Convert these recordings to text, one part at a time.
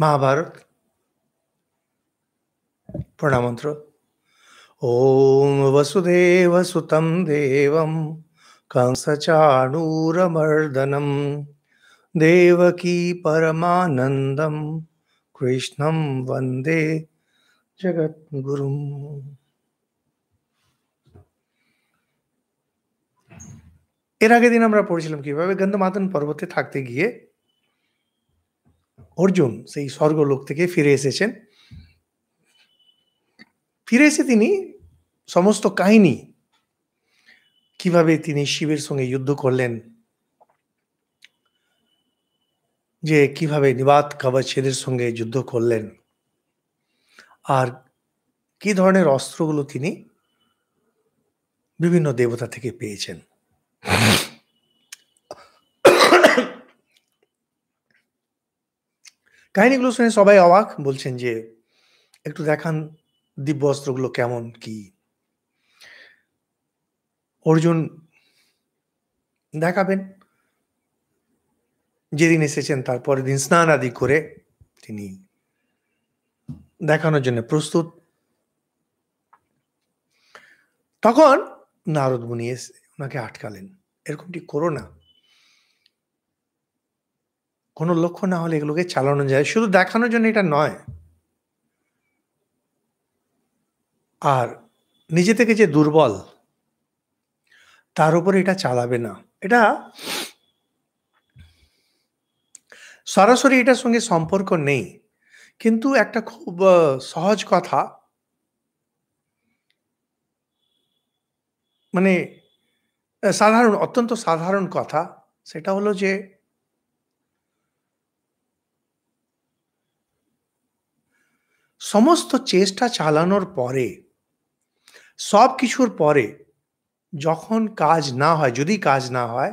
महाभारत प्रणाम मंत्र ओम वसुदेव सुतम देवम कंसचाणूरमर्दनम देवकी परमानंदम कृष्णम वंदे जगत गुरु এর আগের দিন আমরা পড়েছিলাম কিভাবে গন্ধমাতন পর্বতে থাকতে গিয়ে অর্জুন সেই স্বর্গলোক থেকে ফিরে এসেছেন ফিরে এসে তিনি সমস্ত কাহিনী কিভাবে তিনি শিবের সঙ্গে যুদ্ধ করলেন যে কিভাবে নিবাত কাবা ছেলের সঙ্গে যুদ্ধ করলেন আর কি ধরনের অস্ত্রগুলো তিনি বিভিন্ন দেবতা থেকে পেয়েছেন কাহিনীগুলো শুনে সবাই অবাক বলছেন যে একটু দেখান দিব্য অস্ত্রগুলো কেমন কি অর্জুন দেখাবেন যেদিন এসেছেন তারপরের দিন স্নান আদি করে তিনি দেখানোর জন্য প্রস্তুত তখন নারদ মুনি এসে ওনাকে আটকালেন এরকমটি করো না কোনো লক্ষ্য না হলে এগুলোকে চালানো যায় শুধু দেখানোর জন্য এটা নয় আর নিজে থেকে যে দুর্বল তার উপরে এটা চালাবে না এটা সরাসরি এটার সঙ্গে সম্পর্ক নেই কিন্তু একটা খুব সহজ কথা মানে সাধারণ অত্যন্ত সাধারণ কথা সেটা হলো যে সমস্ত চেষ্টা চালানোর পরে সব কিছুর পরে যখন কাজ না হয় যদি কাজ না হয়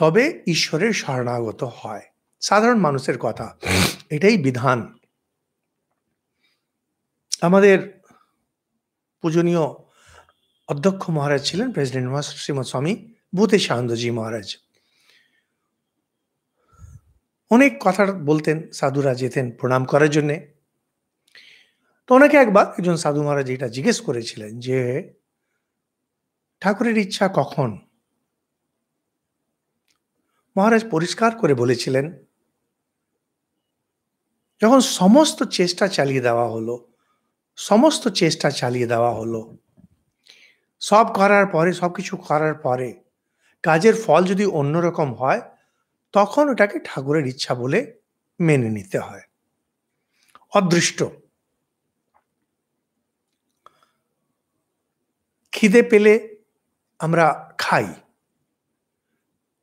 তবে ঈশ্বরের শরণাগত হয় সাধারণ মানুষের কথা এটাই বিধান আমাদের পূজনীয় অধ্যক্ষ মহারাজ ছিলেন প্রেসিডেন্ট শ্রীমৎ স্বামী ভূতে সানন্দজি মহারাজ অনেক কথা বলতেন সাধুরা যেতেন প্রণাম করার জন্যে তো অনেকে একবার একজন সাধু মহারাজ এটা জিজ্ঞেস করেছিলেন যে ঠাকুরের ইচ্ছা কখন মহারাজ পরিষ্কার করে বলেছিলেন যখন সমস্ত চেষ্টা চালিয়ে দেওয়া হলো সমস্ত চেষ্টা চালিয়ে দেওয়া হলো সব করার পরে সব কিছু করার পরে কাজের ফল যদি অন্যরকম হয় তখন ওটাকে ঠাকুরের ইচ্ছা বলে মেনে নিতে হয় অদৃষ্ট খিদে পেলে আমরা খাই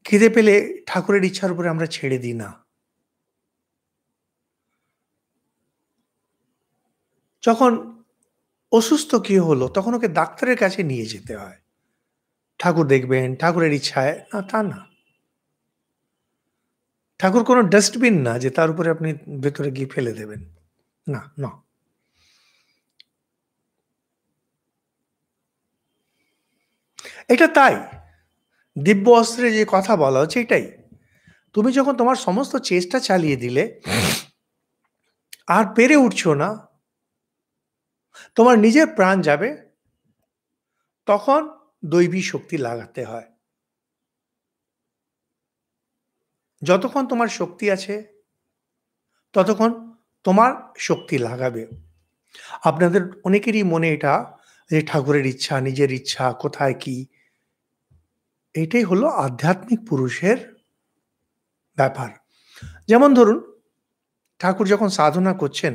খিদে পেলে ঠাকুরের ইচ্ছার উপরে আমরা ছেড়ে দিই না যখন অসুস্থ কি হলো তখন ওকে ডাক্তারের কাছে নিয়ে যেতে হয় ঠাকুর দেখবেন ঠাকুরের ইচ্ছায় না তা না ঠাকুর কোনো ডাস্টবিন না যে তার উপরে আপনি ভেতরে গিয়ে ফেলে দেবেন না না এটা তাই দিব্য অস্ত্রে যে কথা বলা হচ্ছে এটাই তুমি যখন তোমার সমস্ত চেষ্টা চালিয়ে দিলে আর পেরে উঠছো না তোমার নিজের প্রাণ যাবে তখন দৈবী শক্তি লাগাতে হয় যতক্ষণ তোমার শক্তি আছে ততক্ষণ তোমার শক্তি লাগাবে আপনাদের অনেকেরই মনে এটা যে ঠাকুরের ইচ্ছা নিজের ইচ্ছা কোথায় কি এটাই হলো আধ্যাত্মিক পুরুষের ব্যাপার যেমন ধরুন ঠাকুর যখন সাধনা করছেন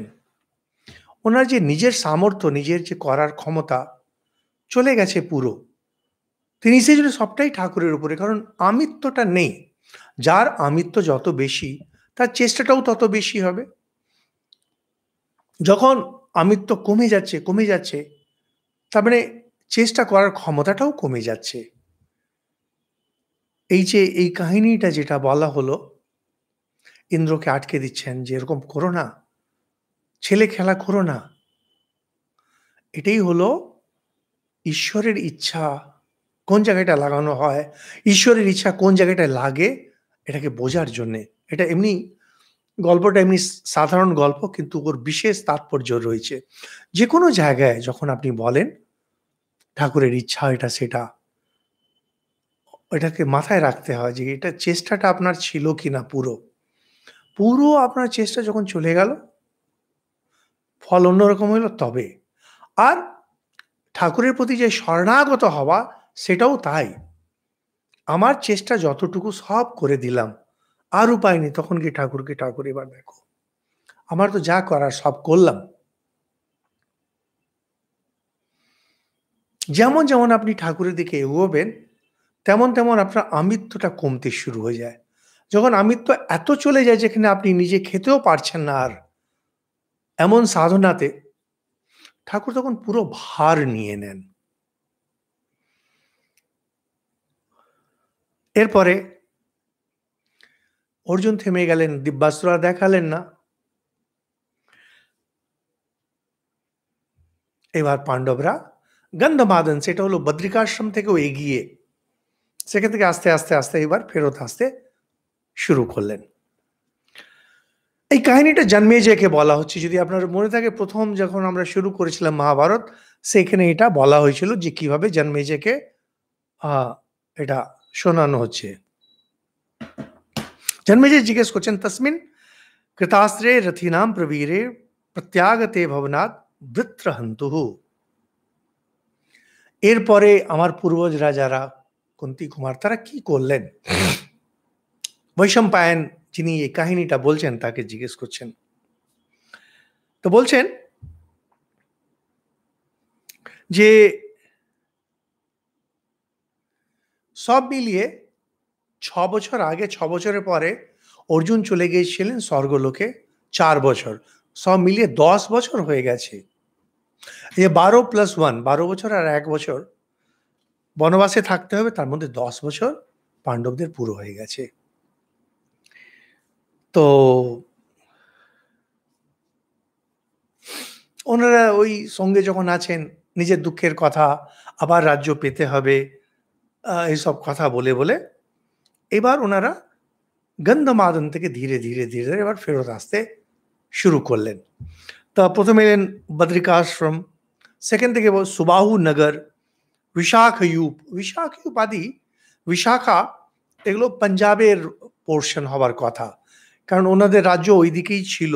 ওনার যে নিজের সামর্থ্য নিজের যে করার ক্ষমতা চলে গেছে পুরো তিনি সেই জন্য সবটাই ঠাকুরের উপরে কারণ আমিত্বটা নেই যার আমিত্ব যত বেশি তার চেষ্টাটাও তত বেশি হবে যখন আমিত্ব কমে যাচ্ছে কমে যাচ্ছে তার মানে চেষ্টা করার ক্ষমতাটাও কমে যাচ্ছে এই যে এই কাহিনীটা যেটা বলা হলো ইন্দ্রকে আটকে দিচ্ছেন যে এরকম করো না ছেলে খেলা করো না এটাই হলো ঈশ্বরের ইচ্ছা কোন জায়গাটা লাগানো হয় ঈশ্বরের ইচ্ছা কোন জায়গাটা লাগে এটাকে বোঝার জন্যে এটা এমনি গল্পটা এমনি সাধারণ গল্প কিন্তু ওর বিশেষ তাৎপর্য রয়েছে যে কোনো জায়গায় যখন আপনি বলেন ঠাকুরের ইচ্ছা এটা সেটা ওইটাকে মাথায় রাখতে হয় যে এটা চেষ্টাটা আপনার ছিল কি না পুরো পুরো আপনার চেষ্টা যখন চলে গেল ফল অন্যরকম হলো তবে আর ঠাকুরের প্রতি যে শরণাগত হওয়া সেটাও তাই আমার চেষ্টা যতটুকু সব করে দিলাম আর উপায় নেই তখন কি ঠাকুরকে ঠাকুর এবার দেখো আমার তো যা করার সব করলাম যেমন যেমন আপনি ঠাকুরের দিকে এগোবেন তেমন তেমন আপনার আমিত্বটা কমতে শুরু হয়ে যায় যখন আমিত্ব এত চলে যায় যেখানে আপনি নিজে খেতেও পারছেন না আর এমন সাধনাতে ঠাকুর তখন পুরো ভার নিয়ে নেন এরপরে অর্জুন থেমে গেলেন দিব্যাস্ত্র দেখালেন না এবার পাণ্ডবরা গন্ধমাদন সেটা হলো বদ্রিকাশ্রম থেকেও এগিয়ে সেখান থেকে আস্তে আস্তে আস্তে এবার ফেরত আসতে শুরু করলেন এই কাহিনীটা জন্মেজয়কে বলা হচ্ছে যদি আপনার মনে থাকে প্রথম যখন আমরা শুরু করেছিলাম মহাভারত সেখানে এটা বলা হয়েছিল যে কিভাবে আহ এটা শোনানো হচ্ছে যে জিজ্ঞেস করছেন তসমিন কৃতাস্ত্রে রথিনাম প্রবীরে প্রত্যাগতে ভবনাথ বৃত্রহন্তু এরপরে আমার পূর্বজরা যারা কুন্তি কুমার তারা কি করলেন বৈষম পায়েন যিনি এই কাহিনীটা বলছেন তাকে জিজ্ঞেস করছেন তো বলছেন যে সব মিলিয়ে ছ বছর আগে ছ বছরের পরে অর্জুন চলে গিয়েছিলেন স্বর্গলোকে চার বছর সব মিলিয়ে দশ বছর হয়ে গেছে এ বারো প্লাস ওয়ান বারো বছর আর এক বছর বনবাসে থাকতে হবে তার মধ্যে দশ বছর পাণ্ডবদের পুরো হয়ে গেছে তো ওনারা ওই সঙ্গে যখন আছেন নিজের দুঃখের কথা আবার রাজ্য পেতে হবে এইসব কথা বলে বলে এবার ওনারা গন্ধমাদন থেকে ধীরে ধীরে ধীরে ধীরে এবার ফেরত আসতে শুরু করলেন তা প্রথমে এলেন বদ্রিকাশ্রম সেকেন্ড থেকে সুবাহু নগর বিশাখয়ূপ বিশাখয়ূপ আদি বিশাখা এগুলো পাঞ্জাবের পোর্শন হবার কথা কারণ ওনাদের রাজ্য ওইদিকেই ছিল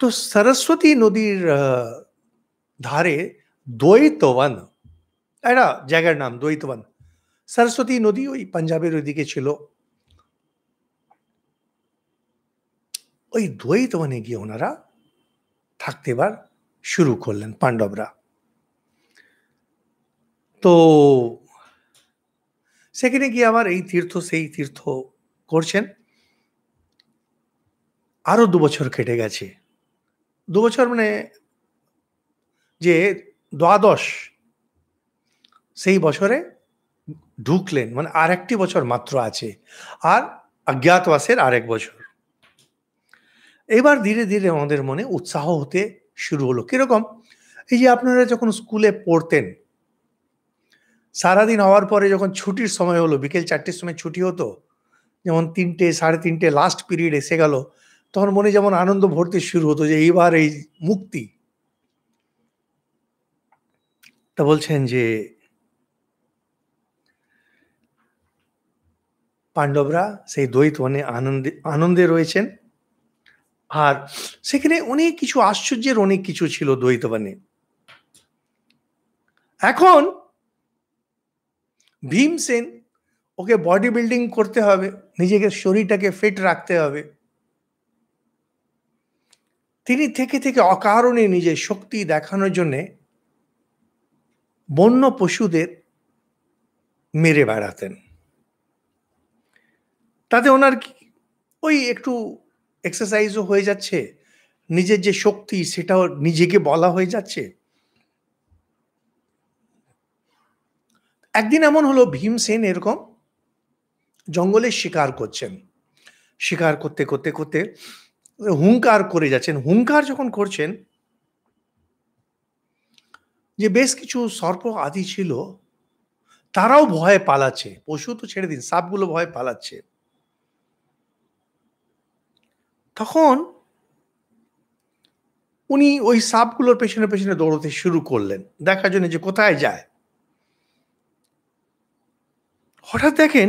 তো সরস্বতী নদীর ধারে দ্বৈতবন একটা জায়গার নাম দ্বৈতবন সরস্বতী নদী ওই পাঞ্জাবের ওইদিকে ছিল ওই দ্বৈতবনে গিয়ে ওনারা থাকতে এবার শুরু করলেন পাণ্ডবরা তো সেখানে গিয়ে আবার এই তীর্থ সেই তীর্থ করছেন আরও দু বছর কেটে গেছে দু বছর মানে যে দ্বাদশ সেই বছরে ঢুকলেন মানে আর একটি বছর মাত্র আছে আর অজ্ঞাতবাসের আরেক বছর এবার ধীরে ধীরে আমাদের মনে উৎসাহ হতে শুরু হলো কিরকম এই যে আপনারা যখন স্কুলে পড়তেন সারাদিন হওয়ার পরে যখন ছুটির সময় হলো বিকেল চারটের সময় ছুটি হতো যেমন তিনটে সাড়ে তিনটে লাস্ট পিরিয়ড এসে গেল তখন মনে যেমন আনন্দ ভরতে শুরু হতো যে এইবার এই মুক্তি তা বলছেন যে পাণ্ডবরা সেই দ্বৈত মানে আনন্দে আনন্দে রয়েছেন আর সেখানে অনেক কিছু আশ্চর্যের অনেক কিছু ছিল দ্বৈতবানে এখন ভীমসেন ওকে বডি বিল্ডিং করতে হবে নিজেকে শরীরটাকে ফিট রাখতে হবে তিনি থেকে থেকে অকারণে নিজের শক্তি দেখানোর জন্যে বন্য পশুদের মেরে বেড়াতেন তাতে ওনার ওই একটু এক্সারসাইজও হয়ে যাচ্ছে নিজের যে শক্তি সেটাও নিজেকে বলা হয়ে যাচ্ছে একদিন এমন হলো ভীমসেন এরকম জঙ্গলে শিকার করছেন শিকার করতে করতে করতে হুঙ্কার করে যাচ্ছেন হুঙ্কার যখন করছেন যে বেশ কিছু সর্প আদি ছিল তারাও ভয়ে পালাচ্ছে পশু তো ছেড়ে দিন সাপগুলো ভয়ে পালাচ্ছে তখন উনি ওই সাপগুলোর পেছনে পেছনে দৌড়তে শুরু করলেন দেখার জন্য যে কোথায় যায় হঠাৎ দেখেন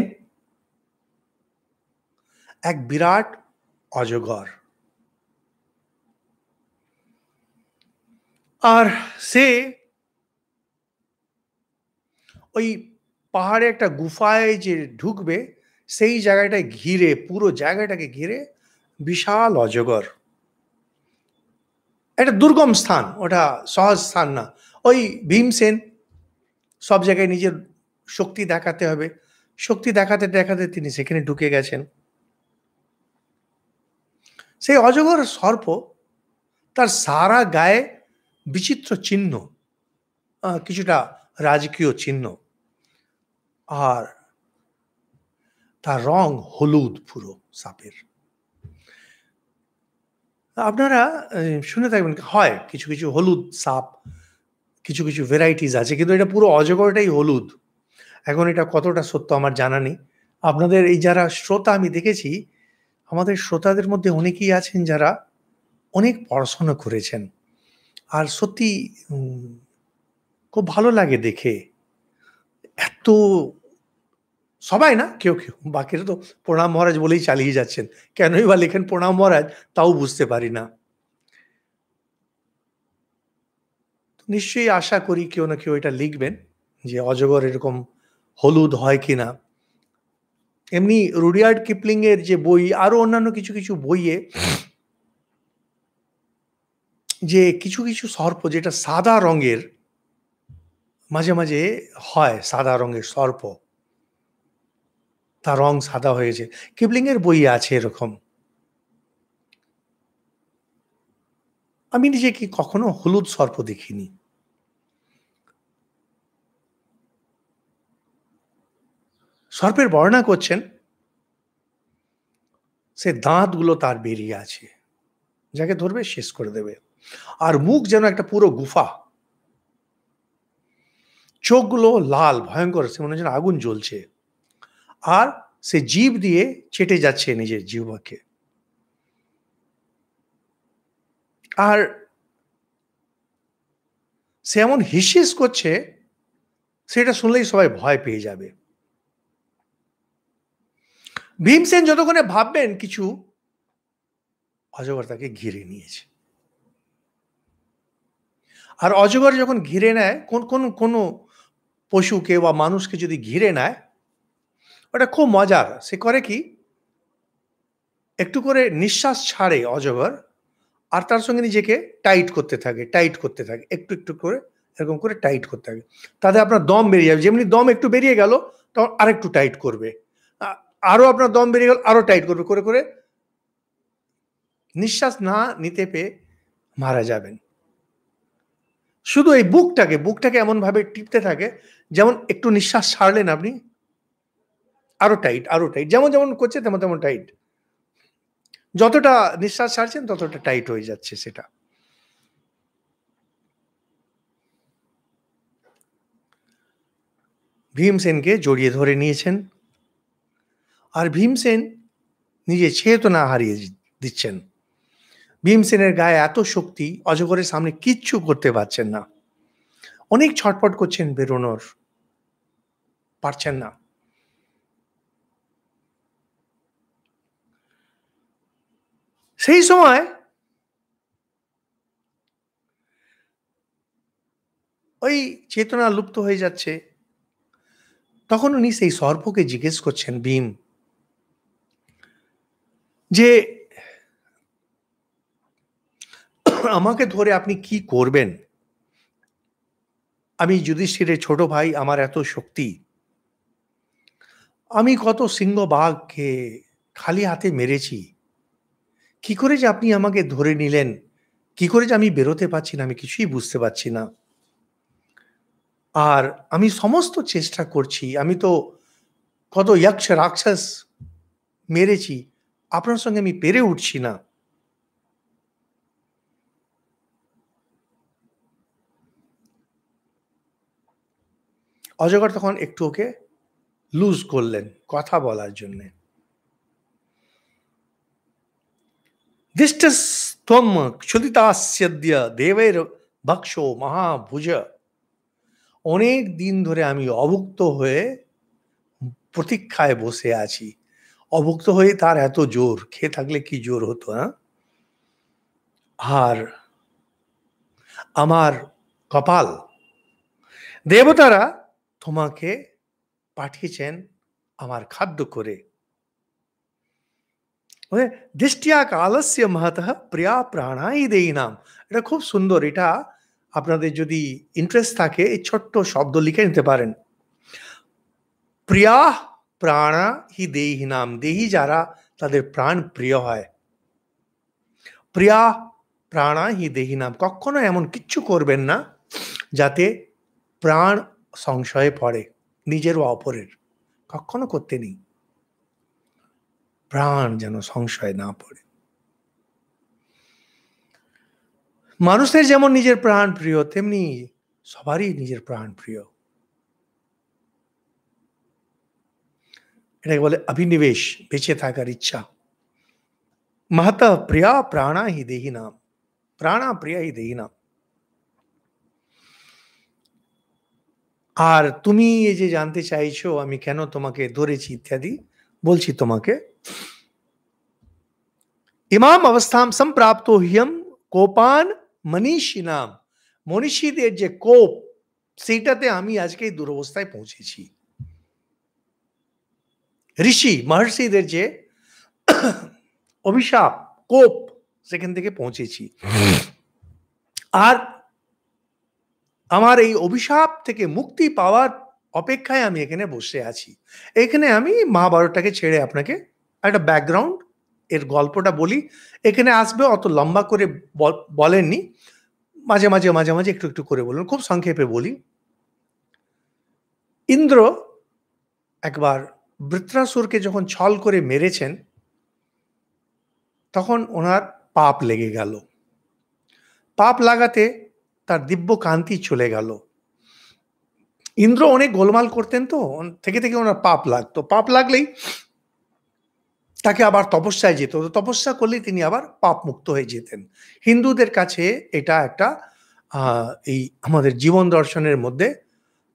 এক বিরাট অজগর আর সে ওই পাহাড়ে একটা গুফায় যে ঢুকবে সেই জায়গাটায় ঘিরে পুরো জায়গাটাকে ঘিরে বিশাল অজগর একটা দুর্গম স্থান ওটা সহজ স্থান না ওই ভীমসেন সব জায়গায় নিজের শক্তি দেখাতে হবে শক্তি দেখাতে দেখাতে তিনি সেখানে ঢুকে গেছেন সেই অজগর সর্প তার সারা গায়ে বিচিত্র চিহ্ন কিছুটা রাজকীয় চিহ্ন আর তার রং হলুদ পুরো সাপের আপনারা শুনে থাকবেন হয় কিছু কিছু হলুদ সাপ কিছু কিছু ভ্যারাইটিস আছে কিন্তু এটা পুরো অজগরটাই হলুদ এখন এটা কতটা সত্য আমার জানা নেই আপনাদের এই যারা শ্রোতা আমি দেখেছি আমাদের শ্রোতাদের মধ্যে অনেকেই আছেন যারা অনেক পড়াশোনা করেছেন আর সত্যি খুব ভালো লাগে দেখে এত সবাই না কেউ কেউ বাকিরা তো প্রণাম মহারাজ বলেই চালিয়ে যাচ্ছেন কেনই বা লেখেন প্রণাম মহারাজ তাও বুঝতে পারি না নিশ্চয়ই আশা করি কেউ না কেউ এটা লিখবেন যে অজগর এরকম হলুদ হয় কিনা এমনি রুডিয়ার্ড কিপলিং এর যে বই আরো অন্যান্য কিছু কিছু বইয়ে যে কিছু কিছু সর্প যেটা সাদা রঙের মাঝে মাঝে হয় সাদা রঙের সর্প তার রং সাদা হয়েছে কিপলিং এর বই আছে এরকম আমি নিজেকে কখনো হলুদ সর্প দেখিনি সর্পের বর্ণনা করছেন সে দাঁতগুলো তার বেরিয়ে আছে যাকে ধরবে শেষ করে দেবে আর মুখ যেন একটা পুরো গুফা চোখগুলো লাল ভয়ঙ্কর সে মনে হচ্ছে আগুন জ্বলছে আর সে জীব দিয়ে চেটে যাচ্ছে নিজের জীবকে আর সে এমন হিসিস করছে সেটা শুনলেই সবাই ভয় পেয়ে যাবে ভীমসেন যতক্ষণে ভাববেন কিছু অজগর তাকে ঘিরে নিয়েছে আর অজগর যখন ঘিরে নেয় কোন কোন কোনো পশুকে বা মানুষকে যদি ঘিরে নেয় ওটা খুব মজার সে করে কি একটু করে নিঃশ্বাস ছাড়ে অজগর আর তার সঙ্গে নিজেকে টাইট করতে থাকে টাইট করতে থাকে একটু একটু করে এরকম করে টাইট করতে থাকে তাতে আপনার দম বেরিয়ে যাবে যেমনি দম একটু বেরিয়ে গেল তখন আরেকটু টাইট করবে আরও আপনার দম বেড়ে গেল আরও টাইট করবে করে করে নিঃশ্বাস না নিতে পেয়ে মারা যাবেন শুধু এই বুকটাকে বুকটাকে এমনভাবে টিপতে থাকে যেমন একটু নিঃশ্বাস ছাড়লেন আপনি আরও টাইট আরও টাইট যেমন যেমন করছে তেমন তেমন টাইট যতটা নিঃশ্বাস ছাড়ছেন ততটা টাইট হয়ে যাচ্ছে সেটা ভীমসেনকে জড়িয়ে ধরে নিয়েছেন আর ভীমসেন নিজে চেতনা হারিয়ে দিচ্ছেন ভীমসেনের গায়ে এত শক্তি অজগরের সামনে কিচ্ছু করতে পারছেন না অনেক ছটফট করছেন বেরোনোর পারছেন না সেই সময় ওই চেতনা লুপ্ত হয়ে যাচ্ছে তখন উনি সেই সর্পকে জিজ্ঞেস করছেন ভীম যে আমাকে ধরে আপনি কি করবেন আমি যুধিষ্ঠিরের ছোট ভাই আমার এত শক্তি আমি কত সিংহ বাঘকে খালি হাতে মেরেছি কি করে যে আপনি আমাকে ধরে নিলেন কি করে যে আমি বেরোতে পারছি না আমি কিছুই বুঝতে পারছি না আর আমি সমস্ত চেষ্টা করছি আমি তো কত ইয়াক্ষ রাক্ষস মেরেছি আপনার সঙ্গে আমি পেরে উঠছি না অজগর তখন একটু ওকে লুজ করলেন কথা বলার জন্যে দিষ্টস্তম ক্ষুদিতাস্যদ্য দেবের ভক্ষ মহাভুজ অনেক দিন ধরে আমি অভুক্ত হয়ে প্রতীক্ষায় বসে আছি অভুক্ত হয়ে তার এত জোর খেয়ে থাকলে কি জোর হতো না হ্যাঁ? আর আমার কপাল দেবতারা তোমাকে পাঠিয়েছেন আমার খাদ্য করে এক আলস্য মহাত প্রিয়া প্রাণাই দেই নাম এটা খুব সুন্দর এটা আপনাদের যদি ইন্টারেস্ট থাকে এই ছোট্ট শব্দ লিখে নিতে পারেন প্রিয়া প্রাণা হি দেহি নাম দেহি যারা তাদের প্রাণ প্রিয় হয় প্রিয়া প্রাণা হি দেহি নাম কখনো এমন কিচ্ছু করবেন না যাতে প্রাণ সংশয়ে পড়ে নিজের ও অপরের কখনো করতে নেই প্রাণ যেন সংশয় না পড়ে মানুষের যেমন নিজের প্রাণ প্রিয় তেমনি সবারই নিজের প্রাণ প্রিয় রে বলে அபி নিবেশ পেছে থাকা ইচ্ছা মাতা প্রিয়া પ્રાণা হি দেহি নাম પ્રાণা প্রিয়া হি দেহি না কার তুমি এই যে জানতে চাইছো আমি কেন তোমাকে ধরেছি इत्यादि বলছি তোমাকে ইমাম অবস্থাম সমপ্রাপ্তোহিয়াম কোপান মনিশিনাম মনিশিদের যে কোপ সেইটাতে আমি আজকেই দুরবস্থায় পৌঁছেছি ঋষি মহর্ষিদের যে অভিশাপ কোপ সেখান থেকে পৌঁছেছি আর আমার এই অভিশাপ থেকে মুক্তি পাওয়ার অপেক্ষায় আমি এখানে বসে আছি এখানে আমি মহাভারতটাকে ছেড়ে আপনাকে একটা ব্যাকগ্রাউন্ড এর গল্পটা বলি এখানে আসবে অত লম্বা করে বলেননি মাঝে মাঝে মাঝে মাঝে একটু একটু করে বলুন খুব সংক্ষেপে বলি ইন্দ্র একবার বৃত্রাসুরকে যখন ছল করে মেরেছেন তখন ওনার পাপ লেগে গেল পাপ লাগাতে তার দিব্য কান্তি চলে গেল ইন্দ্র অনেক গোলমাল করতেন তো থেকে থেকে ওনার পাপ লাগতো পাপ লাগলেই তাকে আবার তপস্যায় যেত তপস্যা করলেই তিনি আবার পাপ মুক্ত হয়ে যেতেন হিন্দুদের কাছে এটা একটা এই আমাদের জীবন দর্শনের মধ্যে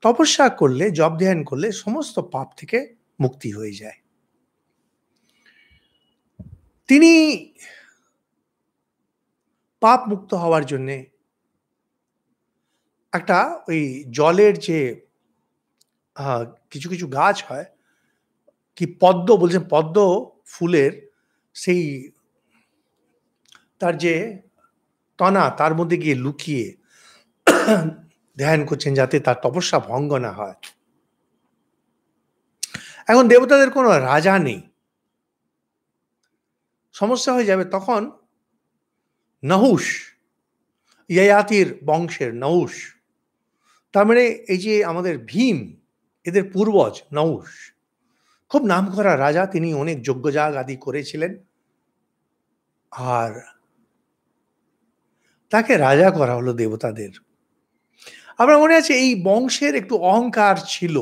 তপস্যা করলে জব ধ্যান করলে সমস্ত পাপ থেকে মুক্তি হয়ে যায় তিনি পাপ মুক্ত হওয়ার জন্যে একটা ওই জলের যে কিছু কিছু গাছ হয় কি পদ্ম বলছেন পদ্ম ফুলের সেই তার যে তনা তার মধ্যে গিয়ে লুকিয়ে ধ্যান করছেন যাতে তার তপস্যা ভঙ্গ না হয় এখন দেবতাদের কোনো রাজা নেই সমস্যা হয়ে যাবে তখন নহুষ ইয়াতির বংশের নহুষ তার মানে এই যে আমাদের ভীম এদের পূর্বজ নহুষ খুব নাম করা রাজা তিনি অনেক যোগ্যজাগ আদি করেছিলেন আর তাকে রাজা করা হলো দেবতাদের আমার মনে আছে এই বংশের একটু অহংকার ছিল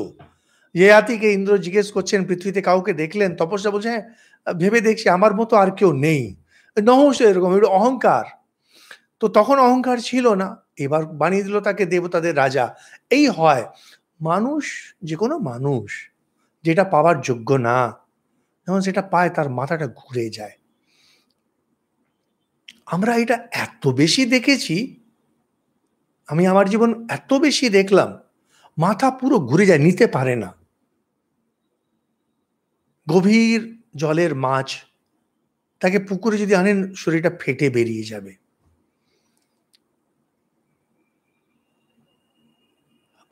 ইহাতিকে ইন্দ্র জিজ্ঞেস করছেন পৃথিবীতে কাউকে দেখলেন তপস্যা বলছে হ্যাঁ ভেবে দেখছি আমার মতো আর কেউ নেই নহস এরকম একটু অহংকার তো তখন অহংকার ছিল না এবার বানিয়ে দিল তাকে দেবতাদের রাজা এই হয় মানুষ যে কোনো মানুষ যেটা পাওয়ার যোগ্য না যেমন সেটা পায় তার মাথাটা ঘুরে যায় আমরা এটা এত বেশি দেখেছি আমি আমার জীবন এত বেশি দেখলাম মাথা পুরো ঘুরে যায় নিতে পারে না গভীর জলের মাছ তাকে পুকুরে যদি আনেন শরীরটা ফেটে বেরিয়ে যাবে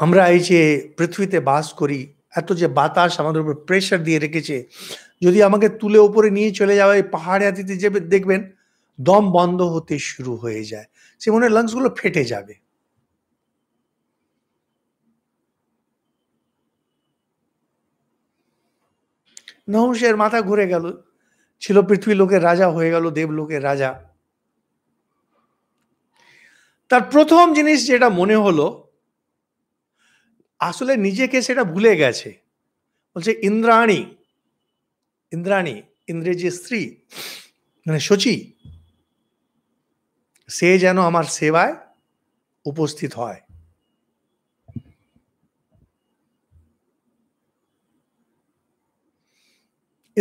আমরা এই যে পৃথিবীতে বাস করি এত যে বাতাস আমাদের উপর প্রেশার দিয়ে রেখেছে যদি আমাকে তুলে ওপরে নিয়ে চলে যাওয়া এই পাহাড়ে আতিতে যে দেখবেন দম বন্ধ হতে শুরু হয়ে যায় সে মনে লাংসগুলো ফেটে যাবে নহংসের মাথা ঘুরে গেল ছিল পৃথিবী লোকের রাজা হয়ে গেল দেবলোকের রাজা তার প্রথম জিনিস যেটা মনে হলো আসলে নিজেকে সেটা ভুলে গেছে বলছে ইন্দ্রাণী ইন্দ্রাণী ইন্দ্রেজি যে স্ত্রী মানে শচী সে যেন আমার সেবায় উপস্থিত হয়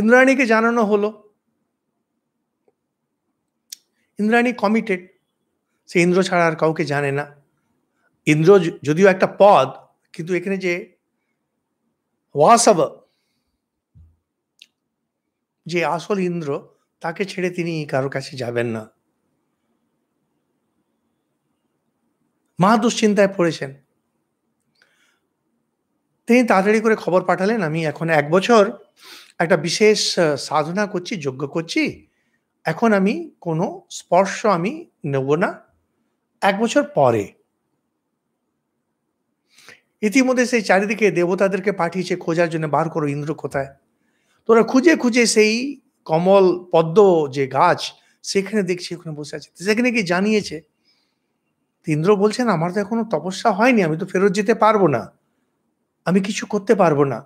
ইন্দ্রাণীকে জানানো হলো ইন্দ্রাণী কমিটেড সে ইন্দ্র ছাড়া আর কাউকে জানে না ইন্দ্র যদিও একটা পদ কিন্তু এখানে যে ওয়াসব যে আসল ইন্দ্র তাকে ছেড়ে তিনি কারো কাছে যাবেন না মা দুশ্চিন্তায় পড়েছেন তিনি তাড়াতাড়ি করে খবর পাঠালেন আমি এখন এক বছর একটা বিশেষ সাধনা করছি যজ্ঞ করছি এখন আমি কোনো স্পর্শ আমি নেব না এক বছর পরে ইতিমধ্যে সেই চারিদিকে দেবতাদেরকে পাঠিয়েছে খোঁজার জন্য বার করো ইন্দ্র কোথায় তোরা খুঁজে খুঁজে সেই কমল পদ্ম যে গাছ সেখানে দেখছি ওখানে বসে আছে সেখানে গিয়ে জানিয়েছে ইন্দ্র বলছেন আমার তো এখনো তপস্যা হয়নি আমি তো ফেরত যেতে পারবো না আমি কিছু করতে পারবো না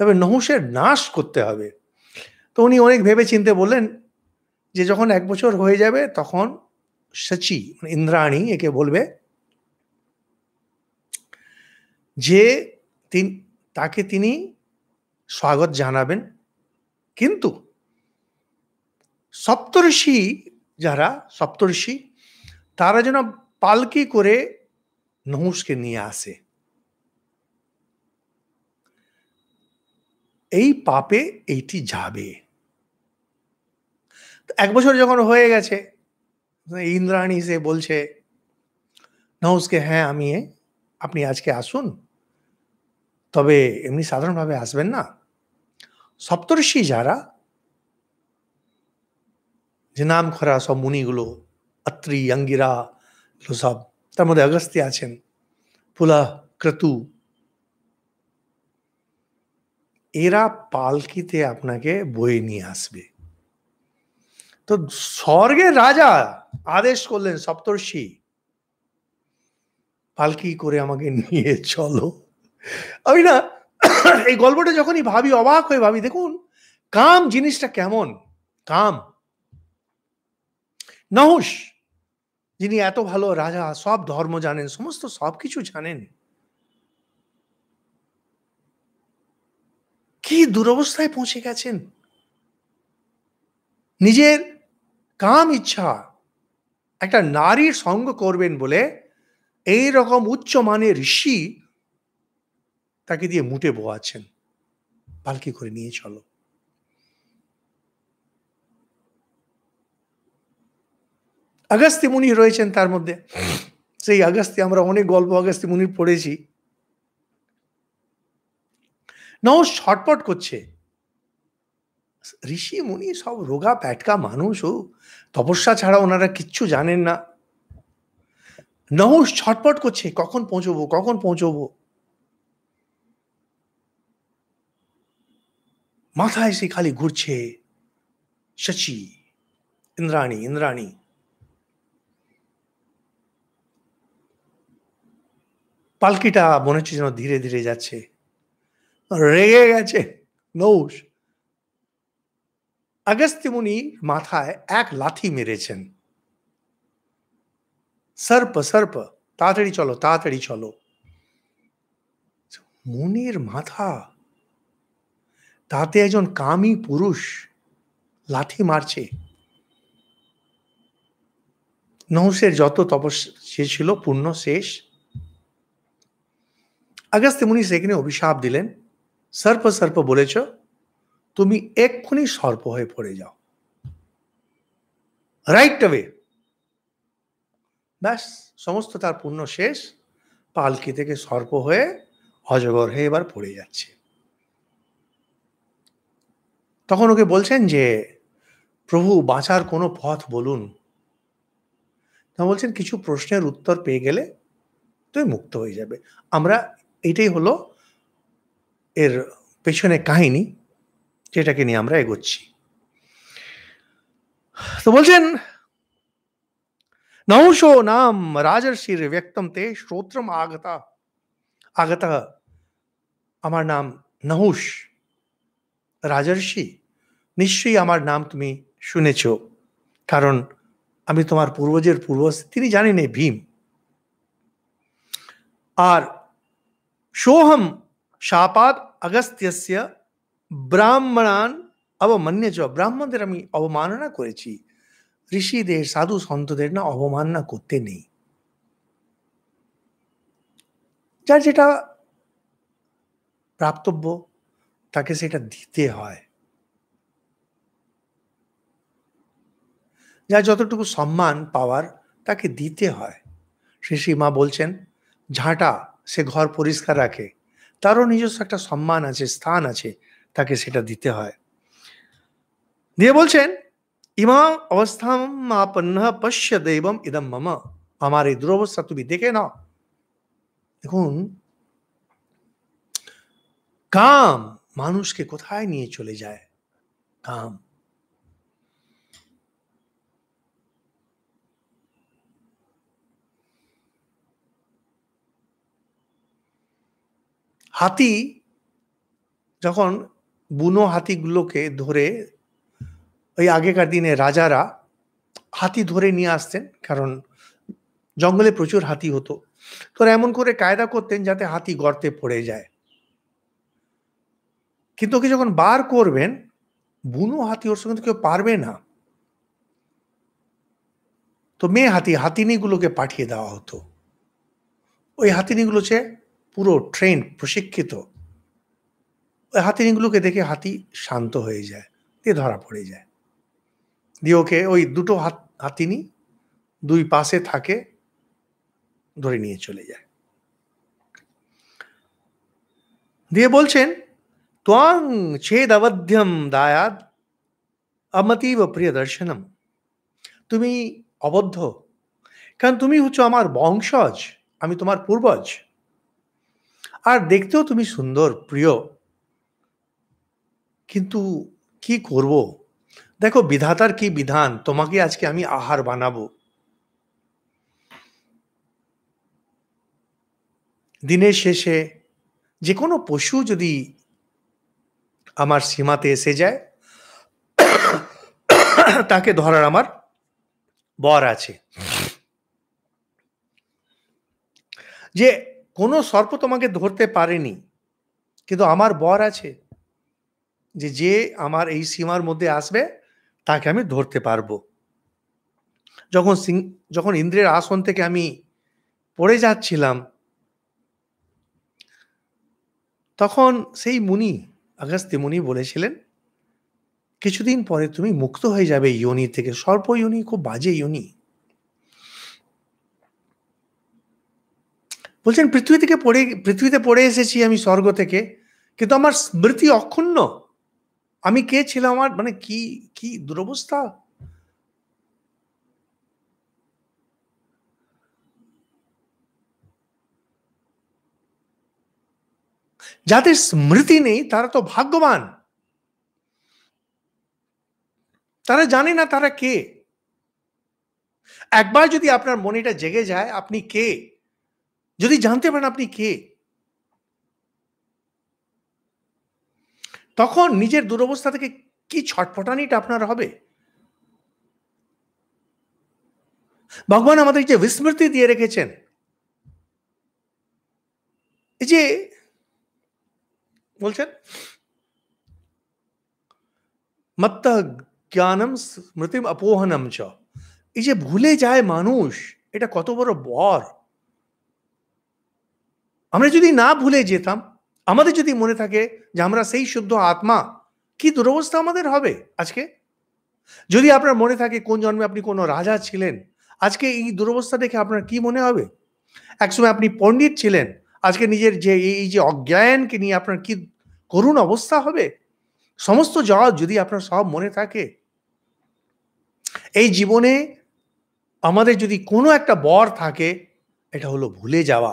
তবে নহুষের নাশ করতে হবে তো উনি অনেক ভেবে চিনতে বললেন যে যখন এক বছর হয়ে যাবে তখন সচি মানে ইন্দ্রাণী একে বলবে যে তিনি তাকে তিনি স্বাগত জানাবেন কিন্তু সপ্তর্ষি যারা সপ্তর্ষি তারা যেন পালকি করে নহুষকে নিয়ে আসে এই পাপে এইটি যাবে এক বছর যখন হয়ে গেছে ইন্দ্রাণী সে বলছে নৌসকে হ্যাঁ আমি আপনি আজকে আসুন তবে এমনি সাধারণভাবে আসবেন না সপ্তর্ষি যারা যে নাম খরা সব মুনিগুলো অত্রি অঙ্গিরা এগুলো সব তার মধ্যে অগস্তি আছেন পুলা ক্রতু এরা পালকিতে আপনাকে বয়ে নিয়ে আসবে তো স্বর্গের রাজা আদেশ করলেন সপ্তর্ষি পালকি করে আমাকে নিয়ে চলো আমি না এই গল্পটা যখনই ভাবি অবাক হয়ে ভাবি দেখুন কাম জিনিসটা কেমন কাম নহুস যিনি এত ভালো রাজা সব ধর্ম জানেন সমস্ত সব কিছু জানেন কি দুরবস্থায় পৌঁছে গেছেন নিজের কাম ইচ্ছা একটা নারীর সঙ্গ করবেন বলে এই রকম উচ্চ মানের ঋষি তাকে দিয়ে মুটে বোয়াচ্ছেন পালকি করে নিয়ে চলো আগস্তি মুনি রয়েছেন তার মধ্যে সেই আগস্তি আমরা অনেক গল্প আগস্তি মুনির পড়েছি না ও ছটপট করছে ঋষি মুনি সব রোগা প্যাটকা মানুষ ও তপস্যা ছাড়া ওনারা কিচ্ছু জানেন না নাও ছটপট করছে কখন পৌঁছবো কখন পৌঁছবো মাথায় সে খালি ঘুরছে শচি ইন্দ্রাণী ইন্দ্রাণী পালকিটা মনে হচ্ছে যেন ধীরে ধীরে যাচ্ছে রেগে গেছে নৌস মুনি মাথায় এক লাথি মেরেছেন সর্প সর্প তাড়াতাড়ি চলো তাড়াতাড়ি চলো মুনির মাথা তাতে একজন কামি পুরুষ লাথি মারছে নহসের যত তপস্যা ছিল পূর্ণ শেষ মুনি সেখানে অভিশাপ দিলেন সর্প সর্প বলেছ তুমি এক্ষুনি সর্প হয়ে পড়ে যাও রাইট ওয়ে ব্যাস সমস্ত তার পূর্ণ শেষ পালকি থেকে সর্প হয়ে অজগর হয়ে এবার পড়ে যাচ্ছে তখন ওকে বলছেন যে প্রভু বাঁচার কোনো পথ বলুন তা বলছেন কিছু প্রশ্নের উত্তর পেয়ে গেলে তুমি মুক্ত হয়ে যাবে আমরা এটাই হলো এর পেছনে কাহিনী যেটাকে নিয়ে আমরা এগোচ্ছি তো বলছেন নৌশ নাম রাজর্ষির ব্যক্তম তে শ্রোত্রম আগতা আগতা আমার নাম নহুষ রাজর্ষি নিশ্চয়ই আমার নাম তুমি শুনেছ কারণ আমি তোমার পূর্বজের পূর্বজ তিনি জানেন ভীম আর সোহম শাপাত আগস্ত্যস্য ব্রাহ্মণান অবমান্য ব্রাহ্মণদের আমি অবমাননা করেছি ঋষিদের সাধু সন্তদের না অবমাননা করতে নেই যার যেটা প্রাপ্তব্য তাকে সেটা দিতে হয় যা যতটুকু সম্মান পাওয়ার তাকে দিতে হয় শ্রী মা বলছেন ঝাঁটা সে ঘর পরিষ্কার রাখে তারও নিজস্ব একটা সম্মান আছে স্থান আছে তাকে সেটা দিতে হয় দিয়ে বলছেন ইমা অবস্থাম আপন্ন পশ্য দেবম ইদম মম আমার এই দুরবস্থা তুমি দেখে না দেখুন কাম মানুষকে কোথায় নিয়ে চলে যায় কাম হাতি যখন বুনো হাতিগুলোকে ধরে ওই আগেকার দিনে রাজারা হাতি ধরে নিয়ে আসতেন কারণ জঙ্গলে প্রচুর হাতি হতো তো এমন করে কায়দা করতেন যাতে হাতি গর্তে পড়ে যায় কিন্তু ওকে যখন বার করবেন বুনো হাতি ওর সঙ্গে কেউ পারবে না তো মেয়ে হাতি হাতিনিগুলোকে পাঠিয়ে দেওয়া হতো ওই হাতিনিগুলো হচ্ছে পুরো ট্রেন প্রশিক্ষিত ওই হাতিনিগুলোকে দেখে হাতি শান্ত হয়ে যায় দিয়ে ধরা পড়ে যায় দিয়ে ওকে ওই দুটো হাত হাতিনি দুই পাশে থাকে ধরে নিয়ে চলে যায় দিয়ে বলছেন তোয়াং ছেদ অবধ্যম দায়াদ অমতীব প্রিয় দর্শনম তুমি অবদ্ধ কারণ তুমি হচ্ছ আমার বংশজ আমি তোমার পূর্বজ আর দেখতেও তুমি সুন্দর প্রিয় কিন্তু কি করব দেখো বিধাতার কি বিধান তোমাকে আজকে আমি আহার বানাবো দিনের শেষে যে কোনো পশু যদি আমার সীমাতে এসে যায় তাকে ধরার আমার বর আছে যে কোনো সর্প তোমাকে ধরতে পারেনি কিন্তু আমার বর আছে যে যে আমার এই সীমার মধ্যে আসবে তাকে আমি ধরতে পারবো যখন সিং যখন ইন্দ্রের আসন থেকে আমি পড়ে যাচ্ছিলাম তখন সেই মুনি আগস্তি মুনি বলেছিলেন কিছুদিন পরে তুমি মুক্ত হয়ে যাবে ইউনি থেকে সর্প ইউনি খুব বাজে ইউনি বলছেন পৃথিবী থেকে পড়ে পৃথিবীতে পড়ে এসেছি আমি স্বর্গ থেকে কিন্তু আমার স্মৃতি অক্ষুণ্ণ আমি কে ছিলাম আমার মানে কি কি দুরবস্থা যাদের স্মৃতি নেই তারা তো ভাগ্যবান তারা জানে না তারা কে একবার যদি আপনার মনিটা জেগে যায় আপনি কে যদি জানতে পারেন আপনি কে তখন নিজের দুরবস্থা থেকে কি ছটফটানিটা আপনার হবে ভগবান আমাদের যে বিস্মৃতি দিয়ে রেখেছেন এই যে বলছেন মত্ত জ্ঞানম স্মৃতি অপোহনম চ এই যে ভুলে যায় মানুষ এটা কত বড় বর আমরা যদি না ভুলে যেতাম আমাদের যদি মনে থাকে যে আমরা সেই শুদ্ধ আত্মা কি দুরবস্থা আমাদের হবে আজকে যদি আপনার মনে থাকে কোন জন্মে আপনি কোনো রাজা ছিলেন আজকে এই দুরবস্থা দেখে আপনার কি মনে হবে একসময় আপনি পণ্ডিত ছিলেন আজকে নিজের যে এই যে অজ্ঞানকে নিয়ে আপনার কি করুণ অবস্থা হবে সমস্ত জগৎ যদি আপনার সব মনে থাকে এই জীবনে আমাদের যদি কোনো একটা বর থাকে এটা হলো ভুলে যাওয়া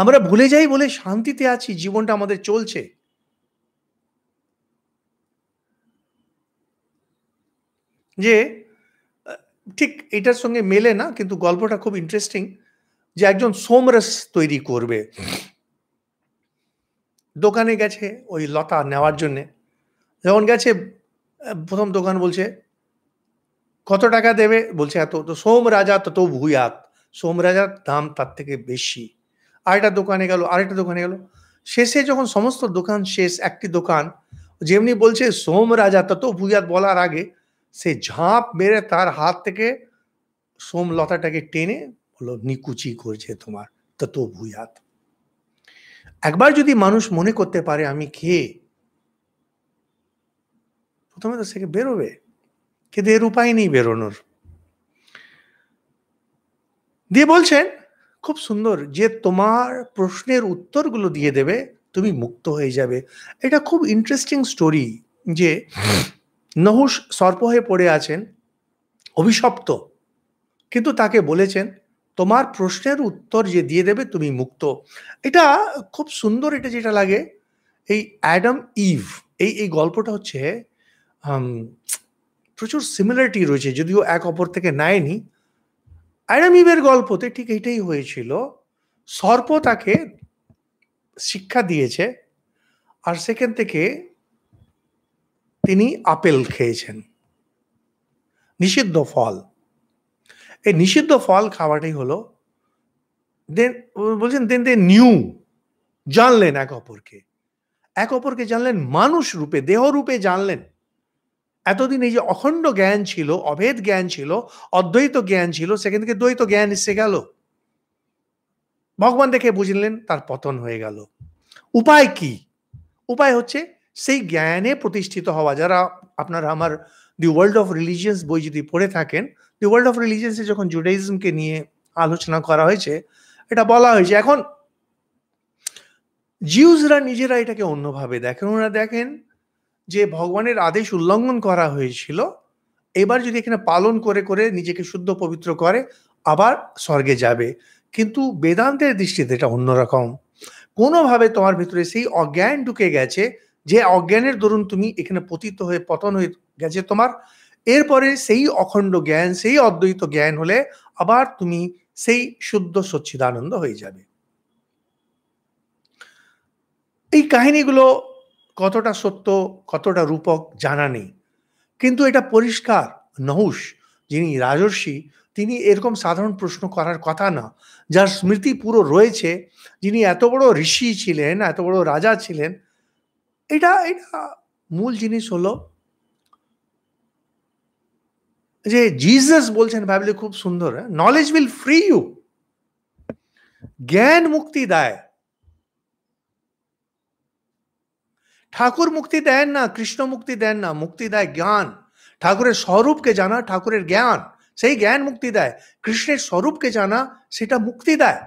আমরা ভুলে যাই বলে শান্তিতে আছি জীবনটা আমাদের চলছে যে ঠিক এটার সঙ্গে মেলে না কিন্তু গল্পটা খুব ইন্টারেস্টিং যে একজন সোমরস তৈরি করবে দোকানে গেছে ওই লতা নেওয়ার জন্যে যখন গেছে প্রথম দোকান বলছে কত টাকা দেবে বলছে এত তো সোম রাজা তত ভূয়াত সোম রাজার দাম তার থেকে বেশি আরেকটা দোকানে গেল আরেকটা দোকানে গেল শেষে যখন সমস্ত দোকান শেষ একটি দোকান যেমনি বলছে সোম রাজা তত ভুইয়াত বলার আগে সে ঝাঁপ মেরে তার হাত থেকে সোমলতাটাকে টেনে বলো নিকুচি করছে তোমার তত ভুইয়াত একবার যদি মানুষ মনে করতে পারে আমি খেয়ে প্রথমে তো সেকে বেরোবে কিন্তু এর উপায় নেই বেরোনোর দিয়ে বলছেন খুব সুন্দর যে তোমার প্রশ্নের উত্তরগুলো দিয়ে দেবে তুমি মুক্ত হয়ে যাবে এটা খুব ইন্টারেস্টিং স্টোরি যে নহুষ সর্প হয়ে পড়ে আছেন অভিশপ্ত কিন্তু তাকে বলেছেন তোমার প্রশ্নের উত্তর যে দিয়ে দেবে তুমি মুক্ত এটা খুব সুন্দর এটা যেটা লাগে এই অ্যাডাম ইভ এই এই গল্পটা হচ্ছে প্রচুর সিমিলারিটি রয়েছে যদিও এক অপর থেকে নেয়নি আইরামিবের গল্পতে ঠিক এইটাই হয়েছিল সর্প তাকে শিক্ষা দিয়েছে আর সেখান থেকে তিনি আপেল খেয়েছেন নিষিদ্ধ ফল এই নিষিদ্ধ ফল খাওয়াটাই হলো দেন বলছেন দেন দে নিউ জানলেন এক অপরকে এক অপরকে জানলেন মানুষ রূপে দেহ রূপে জানলেন এতদিন এই যে অখণ্ড জ্ঞান ছিল অভেদ জ্ঞান ছিল অদ্বৈত জ্ঞান ছিল সেখান থেকে দ্বৈত জ্ঞান এসে গেল ভগবান দেখে বুঝলেন তার পতন হয়ে গেল উপায় কি উপায় হচ্ছে সেই জ্ঞানে প্রতিষ্ঠিত হওয়া যারা আপনারা আমার দি ওয়ার্ল্ড অফ রিলিজিয়ান্স বই যদি পড়ে থাকেন দি ওয়ার্ল্ড অফ রিলিজিয়ান্সে যখন জুডাইজমকে নিয়ে আলোচনা করা হয়েছে এটা বলা হয়েছে এখন জিউজরা নিজেরা এটাকে অন্যভাবে দেখেন ওনারা দেখেন যে ভগবানের আদেশ উল্লঙ্ঘন করা হয়েছিল এবার যদি এখানে পালন করে করে নিজেকে শুদ্ধ পবিত্র করে আবার স্বর্গে যাবে কিন্তু বেদান্তের দৃষ্টিতে এটা অন্যরকম কোনোভাবে তোমার ভিতরে সেই অজ্ঞান ঢুকে গেছে যে অজ্ঞানের দরুন তুমি এখানে পতিত হয়ে পতন হয়ে গেছে তোমার এরপরে সেই অখণ্ড জ্ঞান সেই অদ্বৈত জ্ঞান হলে আবার তুমি সেই শুদ্ধ সচ্ছিদানন্দ হয়ে যাবে এই কাহিনীগুলো কতটা সত্য কতটা রূপক জানা নেই কিন্তু এটা পরিষ্কার নহুষ যিনি রাজর্ষি তিনি এরকম সাধারণ প্রশ্ন করার কথা না যার স্মৃতি পুরো রয়েছে যিনি এত বড় ঋষি ছিলেন এত বড় রাজা ছিলেন এটা এটা মূল জিনিস হলো যে জিজাস বলছেন ভাবলে খুব সুন্দর নলেজ উইল ফ্রি ইউ জ্ঞান মুক্তি দেয় ঠাকুর মুক্তি দেন না কৃষ্ণ মুক্তি দেন না মুক্তি দেয় জ্ঞান ঠাকুরের স্বরূপকে জানা ঠাকুরের জ্ঞান সেই জ্ঞান মুক্তি দেয় কৃষ্ণের স্বরূপকে জানা সেটা মুক্তি দেয়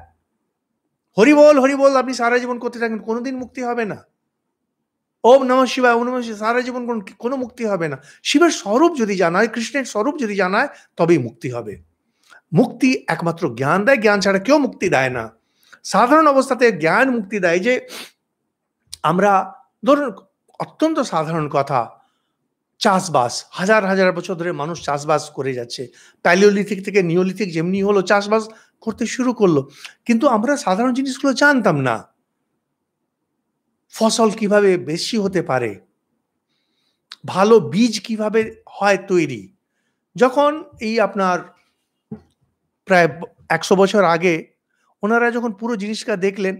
হরিবল হরিবল আপনি সারা জীবন করতে থাকেন কোনোদিন মুক্তি হবে না ওম নম শিবায় ওম নম সারা জীবন কোনো মুক্তি হবে না শিবের স্বরূপ যদি জানা হয় কৃষ্ণের স্বরূপ যদি জানায় তবেই মুক্তি হবে মুক্তি একমাত্র জ্ঞান দেয় জ্ঞান ছাড়া কেউ মুক্তি দেয় না সাধারণ অবস্থাতে জ্ঞান মুক্তি দেয় যে আমরা ধরুন অত্যন্ত সাধারণ কথা চাষবাস হাজার হাজার বছর ধরে মানুষ চাষবাস করে যাচ্ছে প্যালিওলিথিক থেকে নিওলিথিক যেমনি হলো চাষবাস করতে শুরু করলো কিন্তু আমরা সাধারণ জিনিসগুলো জানতাম না ফসল কিভাবে বেশি হতে পারে ভালো বীজ কিভাবে হয় তৈরি যখন এই আপনার প্রায় একশো বছর আগে ওনারা যখন পুরো জিনিসটা দেখলেন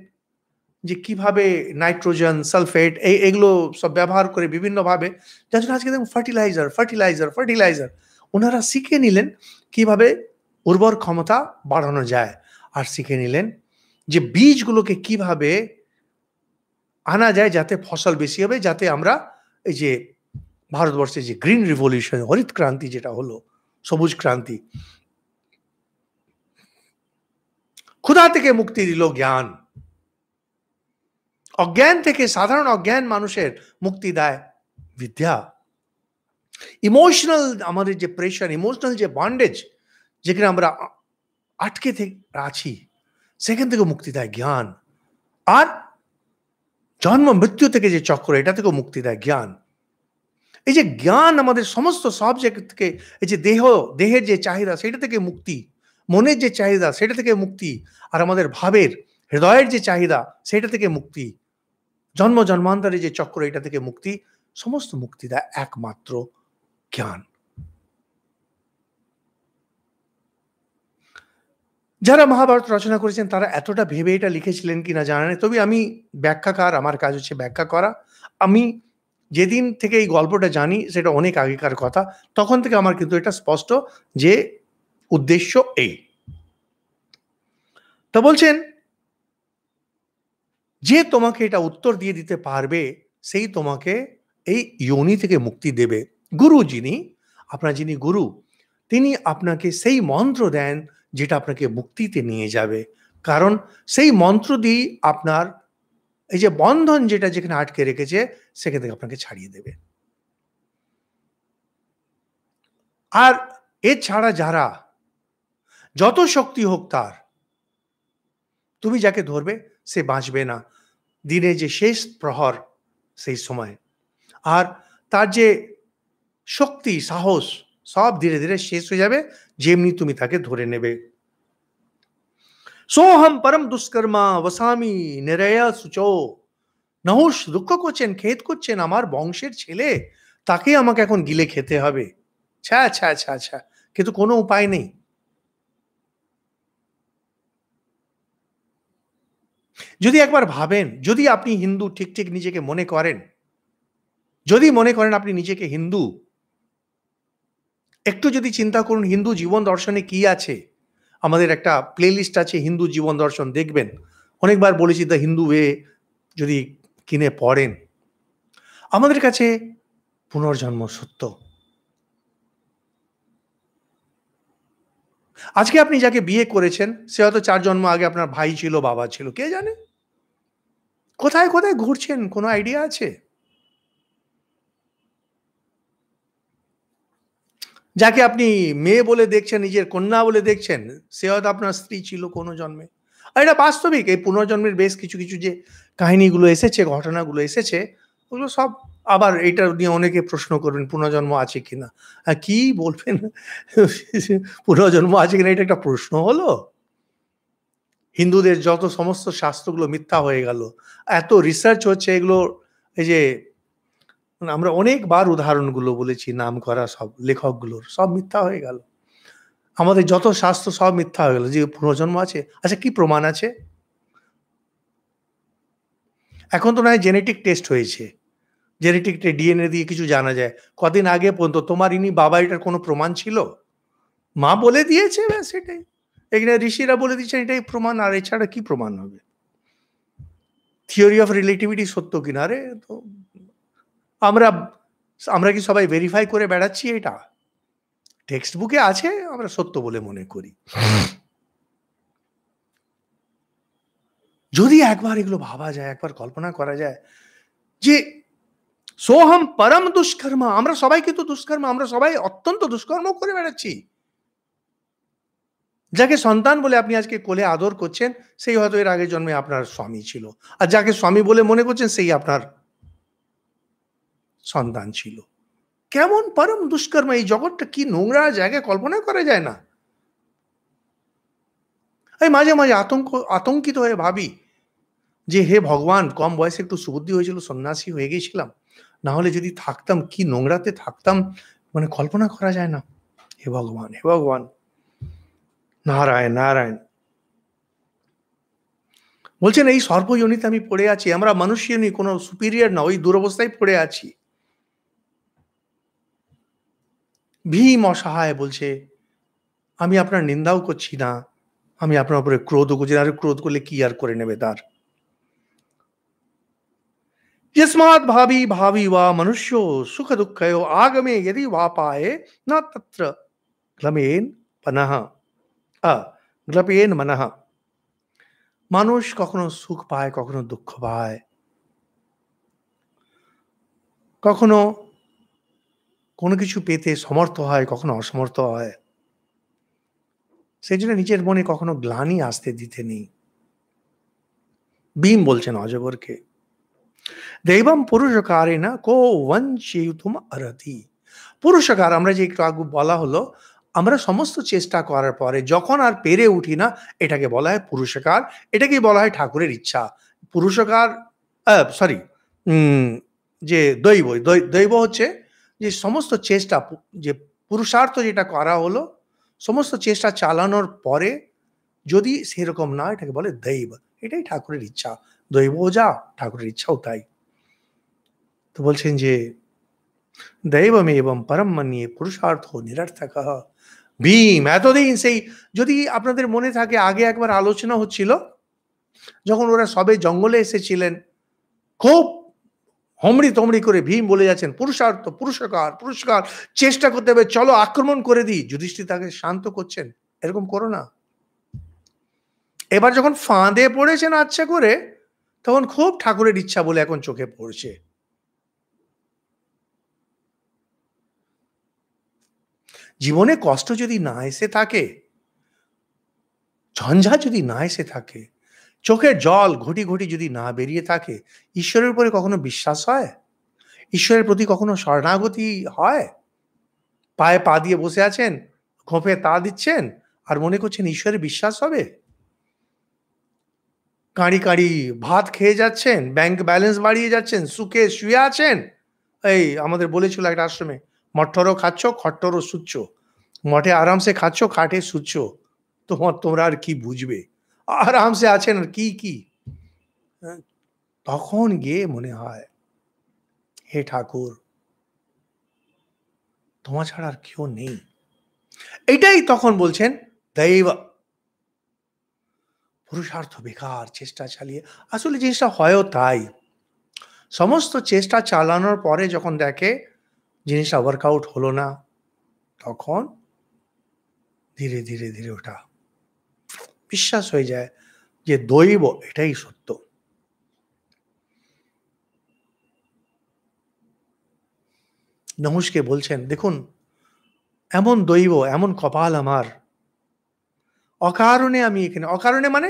যে কিভাবে নাইট্রোজেন সালফেট এই এগুলো সব ব্যবহার করে বিভিন্নভাবে যার জন্য আজকে দেখুন ফার্টিলাইজার ফার্টিলাইজার ফার্টিলাইজার ওনারা শিখে নিলেন কিভাবে উর্বর ক্ষমতা বাড়ানো যায় আর শিখে নিলেন যে বীজগুলোকে কিভাবে আনা যায় যাতে ফসল বেশি হবে যাতে আমরা এই যে ভারতবর্ষে যে গ্রিন রিভলিউশন হরিত ক্রান্তি যেটা হলো সবুজ ক্রান্তি ক্ষুধা থেকে মুক্তি দিল জ্ঞান অজ্ঞান থেকে সাধারণ অজ্ঞান মানুষের মুক্তি দেয় বিদ্যা ইমোশনাল আমাদের যে প্রেশার ইমোশনাল যে বন্ডেজ যেখানে আমরা আটকে থেকে আছি সেখান থেকে মুক্তি দেয় জ্ঞান আর জন্ম মৃত্যু থেকে যে চক্র এটা থেকেও মুক্তি দেয় জ্ঞান এই যে জ্ঞান আমাদের সমস্ত সাবজেক্ট থেকে এই যে দেহ দেহের যে চাহিদা সেটা থেকে মুক্তি মনের যে চাহিদা সেটা থেকে মুক্তি আর আমাদের ভাবের হৃদয়ের যে চাহিদা সেটা থেকে মুক্তি জন্ম জন্মান্তরে যে চক্র এটা থেকে মুক্তি সমস্ত মুক্তি দেয় একমাত্র জ্ঞান যারা মহাভারত রচনা করেছেন তারা এতটা ভেবে এটা লিখেছিলেন কিনা জানা নেই তবে আমি ব্যাখ্যাকার আমার কাজ হচ্ছে ব্যাখ্যা করা আমি যেদিন থেকে এই গল্পটা জানি সেটা অনেক আগেকার কথা তখন থেকে আমার কিন্তু এটা স্পষ্ট যে উদ্দেশ্য এই তা বলছেন যে তোমাকে এটা উত্তর দিয়ে দিতে পারবে সেই তোমাকে এই ইয়নি থেকে মুক্তি দেবে গুরু যিনি আপনার যিনি গুরু তিনি আপনাকে সেই মন্ত্র দেন যেটা আপনাকে মুক্তিতে নিয়ে যাবে কারণ সেই মন্ত্র দিয়েই আপনার এই যে বন্ধন যেটা যেখানে আটকে রেখেছে সেখান থেকে আপনাকে ছাড়িয়ে দেবে আর এছাড়া যারা যত শক্তি হোক তার তুমি যাকে ধরবে সে বাঁচবে না দিনে যে শেষ প্রহর সেই সময় আর তার যে শক্তি সাহস সব ধীরে ধীরে শেষ হয়ে যাবে যেমনি তুমি তাকে ধরে নেবে সোহম পরম দুষ্কর্মা বসামি নিরয়া সুচ নহুষ দুঃখ করছেন খেদ করছেন আমার বংশের ছেলে তাকে আমাকে এখন গিলে খেতে হবে ছ্যা ছ্যা ছ্যা ছ্যা কিন্তু কোনো উপায় নেই যদি একবার ভাবেন যদি আপনি হিন্দু ঠিক ঠিক নিজেকে মনে করেন যদি মনে করেন আপনি নিজেকে হিন্দু একটু যদি চিন্তা করুন হিন্দু জীবন দর্শনে কি আছে আমাদের একটা প্লেলিস্ট আছে হিন্দু জীবন দর্শন দেখবেন অনেকবার বলেছি দ্য হিন্দু ওয়ে যদি কিনে পড়েন আমাদের কাছে পুনর্জন্ম সত্য আজকে আপনি যাকে বিয়ে করেছেন সে হয়তো চার জন্ম আগে আপনার ভাই ছিল বাবা ছিল কে জানে কোথায় কোথায় ঘুরছেন কোনো আইডিয়া আছে যাকে আপনি মেয়ে বলে দেখছেন নিজের কন্যা বলে দেখছেন সে হয়তো আপনার স্ত্রী ছিল কোনো জন্মে আর এটা বাস্তবিক এই পুনর্জন্মের বেশ কিছু কিছু যে কাহিনীগুলো এসেছে ঘটনাগুলো এসেছে ওগুলো সব আবার এটা নিয়ে অনেকে প্রশ্ন করবেন পুনর্জন্ম আছে কিনা হ্যাঁ কি বলবেন পুনর্জন্ম আছে কিনা এটা একটা প্রশ্ন হলো হিন্দুদের যত সমস্ত শাস্ত্রগুলো মিথ্যা হয়ে গেল এত রিসার্চ হচ্ছে এগুলো এই যে আমরা অনেকবার উদাহরণগুলো বলেছি নাম করা সব লেখকগুলোর সব মিথ্যা হয়ে গেল আমাদের যত শাস্ত্র সব মিথ্যা হয়ে গেল যে পুনর্জন্ম আছে আচ্ছা কি প্রমাণ আছে এখন তো নয় জেনেটিক টেস্ট হয়েছে জেনেটিক ডিএনএ দিয়ে কিছু জানা যায় কদিন আগে পর্যন্ত তোমার ইনি বাবা এটার কোনো প্রমাণ ছিল মা বলে দিয়েছে ব্যাস এটাই এখানে ঋষিরা বলে দিচ্ছে এটাই প্রমাণ আর এছাড়া কি প্রমাণ হবে থিওরি অফ রিলেটিভিটি সত্য কিনা রে তো আমরা আমরা কি সবাই ভেরিফাই করে বেড়াচ্ছি এটা টেক্সট বুকে আছে আমরা সত্য বলে মনে করি যদি একবার এগুলো ভাবা যায় একবার কল্পনা করা যায় যে সোহম পরম দুষ্কর্মা আমরা সবাই কিন্তু দুষ্কর্মা আমরা সবাই অত্যন্ত দুষ্কর্ম করে বেড়াচ্ছি যাকে সন্তান বলে আপনি আজকে কোলে আদর করছেন সেই হয়তো এর আগের জন্মে আপনার স্বামী ছিল আর যাকে স্বামী বলে মনে করছেন সেই আপনার সন্তান ছিল কেমন পরম দুষ্কর্ম এই জগৎটা কি নোংরা জায়গায় কল্পনা করা যায় না এই মাঝে মাঝে আতঙ্ক আতঙ্কিত হয়ে ভাবি যে হে ভগবান কম বয়সে একটু সুবুদ্ধি হয়েছিল সন্ন্যাসী হয়ে গেছিলাম না হলে যদি থাকতাম কি নোংরাতে থাকতাম মানে কল্পনা করা যায় না হে ভগবান হে ভগবান নারায়ণ নারায়ণ বলছেন এই সর্বজনীতে আমি পড়ে আছি আমরা মানুষই কোনো সুপিরিয়ার না ওই দুরবস্থায় পড়ে আছি ভীম অসহায় বলছে আমি আপনার নিন্দাও করছি না আমি আপনার উপরে ক্রোধও করছি না আর ক্রোধ করলে কি আর করে নেবে তার यस्मात् भावी भावी वा मनुष्यो सुख दुखयो आगमे यदि वा पाए न तत्र ग्लमेन पनः अ গ্লাপেন মানাহ মানুষ কখনো সুখ পায় কখনো দুঃখ পায় কখনো কোনো কিছু পেতে সমর্থ হয় কখনো অসমর্থ হয় সেই জন্য নিজের মনে কখনো গ্লানি আসতে দিতে নেই ভীম বলছেন অজগরকে ದೈವಂ না কো ವಂಚಿಯುತುಂ ಅರತಿ পুরুষকার আমরা যে একটু আগু বলা হলো আমরা সমস্ত চেষ্টা করার পরে যখন আর পেরে উঠি না এটাকে বলা হয় পুরুষকার এটাকেই বলা হয় ঠাকুরের ইচ্ছা পুরুষকার সরি যে দৈব দৈব হচ্ছে যে সমস্ত চেষ্টা যে পুরুষার্থ যেটা করা হলো সমস্ত চেষ্টা চালানোর পরে যদি সেরকম না এটাকে বলে দৈব এটাই ঠাকুরের ইচ্ছা দৈব যা ঠাকুরের ইচ্ছাও তাই তো বলছেন যে দৈবমে এবং পরম মানিয়ে পুরুষার্থ নিরর্থক ভীম এতদিন সেই যদি আপনাদের মনে থাকে আগে একবার আলোচনা হচ্ছিল যখন ওরা সবে জঙ্গলে এসেছিলেন খুব হমড়ি তমড়ি করে ভীম বলে যাচ্ছেন পুরুষার্থ পুরস্কার পুরস্কার চেষ্টা করতে হবে চলো আক্রমণ করে দিই যুধিষ্ঠির তাকে শান্ত করছেন এরকম করো না এবার যখন ফাঁদে পড়েছেন আচ্ছা করে তখন খুব ঠাকুরের ইচ্ছা বলে এখন চোখে পড়ছে জীবনে কষ্ট যদি না এসে থাকে ঝঞ্ঝা যদি না এসে থাকে চোখে জল ঘটি ঘটি যদি না বেরিয়ে থাকে ঈশ্বরের উপরে কখনো বিশ্বাস হয় ঈশ্বরের প্রতি কখনো শরণাগতি হয় পায়ে পা দিয়ে বসে আছেন খোঁপে তা দিচ্ছেন আর মনে করছেন ঈশ্বরে বিশ্বাস হবে কাঁড়ি কাঁড়ি ভাত খেয়ে যাচ্ছেন ব্যাংক ব্যালেন্স বাড়িয়ে যাচ্ছেন সুখে শুয়ে আছেন এই আমাদের বলেছিল একটা আশ্রমে মঠরও খাচ্ছ খট্টরও শুচ্ছ মঠে আরামসে খাচ্ছ খাটে শুচ্ছ তোমার তোমরা আর কি বুঝবে আরামসে আছেন আর কি কি হ্যাঁ, তখন গিয়ে মনে হয় হে ঠাকুর তোমা ছাড়া আর কেউ নেই এটাই তখন বলছেন দৈব পুরুষার্থ বেকার চেষ্টা চালিয়ে আসলে জিনিসটা হয়ও তাই সমস্ত চেষ্টা চালানোর পরে যখন দেখে জিনিসটা ওয়ার্কআউট হলো না তখন ধীরে ধীরে ধীরে ওটা বিশ্বাস হয়ে যায় যে দৈব এটাই সত্য নহুষকে বলছেন দেখুন এমন দৈব এমন কপাল আমার অকারণে আমি এখানে অকারণে মানে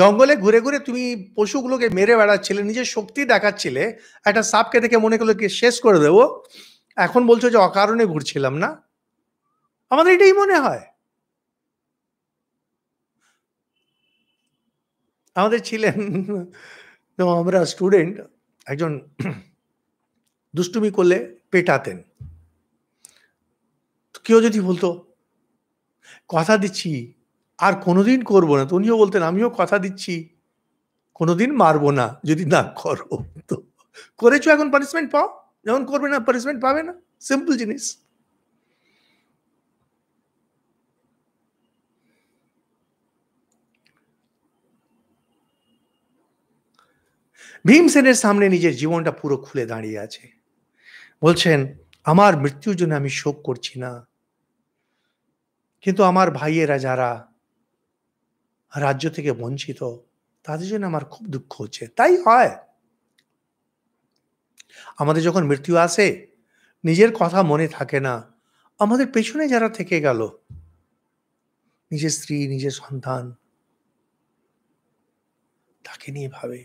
জঙ্গলে ঘুরে ঘুরে তুমি পশুগুলোকে মেরে বেড়াচ্ছিলে নিজের শক্তি দেখাচ্ছিলে একটা সাপকে দেখে মনে করলো কি শেষ করে দেবো এখন বলছো যে অকারণে ঘুরছিলাম না আমাদের এটাই মনে হয় আমাদের ছিলেন তো আমরা স্টুডেন্ট একজন দুষ্টুমি করলে পেটাতেন কেউ যদি বলতো কথা দিচ্ছি আর কোনোদিন করব না তো উনিও বলতেন আমিও কথা দিচ্ছি কোনোদিন মারবো না যদি না করো তো করেছো এখন পানিশমেন্ট পাও যখন করবে না পানিশমেন্ট পাবে না সিম্পল জিনিস ভীমসেনের সামনে নিজের জীবনটা পুরো খুলে দাঁড়িয়ে আছে বলছেন আমার মৃত্যুর জন্য আমি শোক করছি না কিন্তু আমার ভাইয়েরা যারা রাজ্য থেকে বঞ্চিত তাদের জন্য আমার খুব দুঃখ হচ্ছে তাই হয় আমাদের যখন মৃত্যু আসে নিজের কথা মনে থাকে না আমাদের পেছনে যারা থেকে গেল নিজের স্ত্রী নিজের সন্তান তাকে নিয়ে ভাবে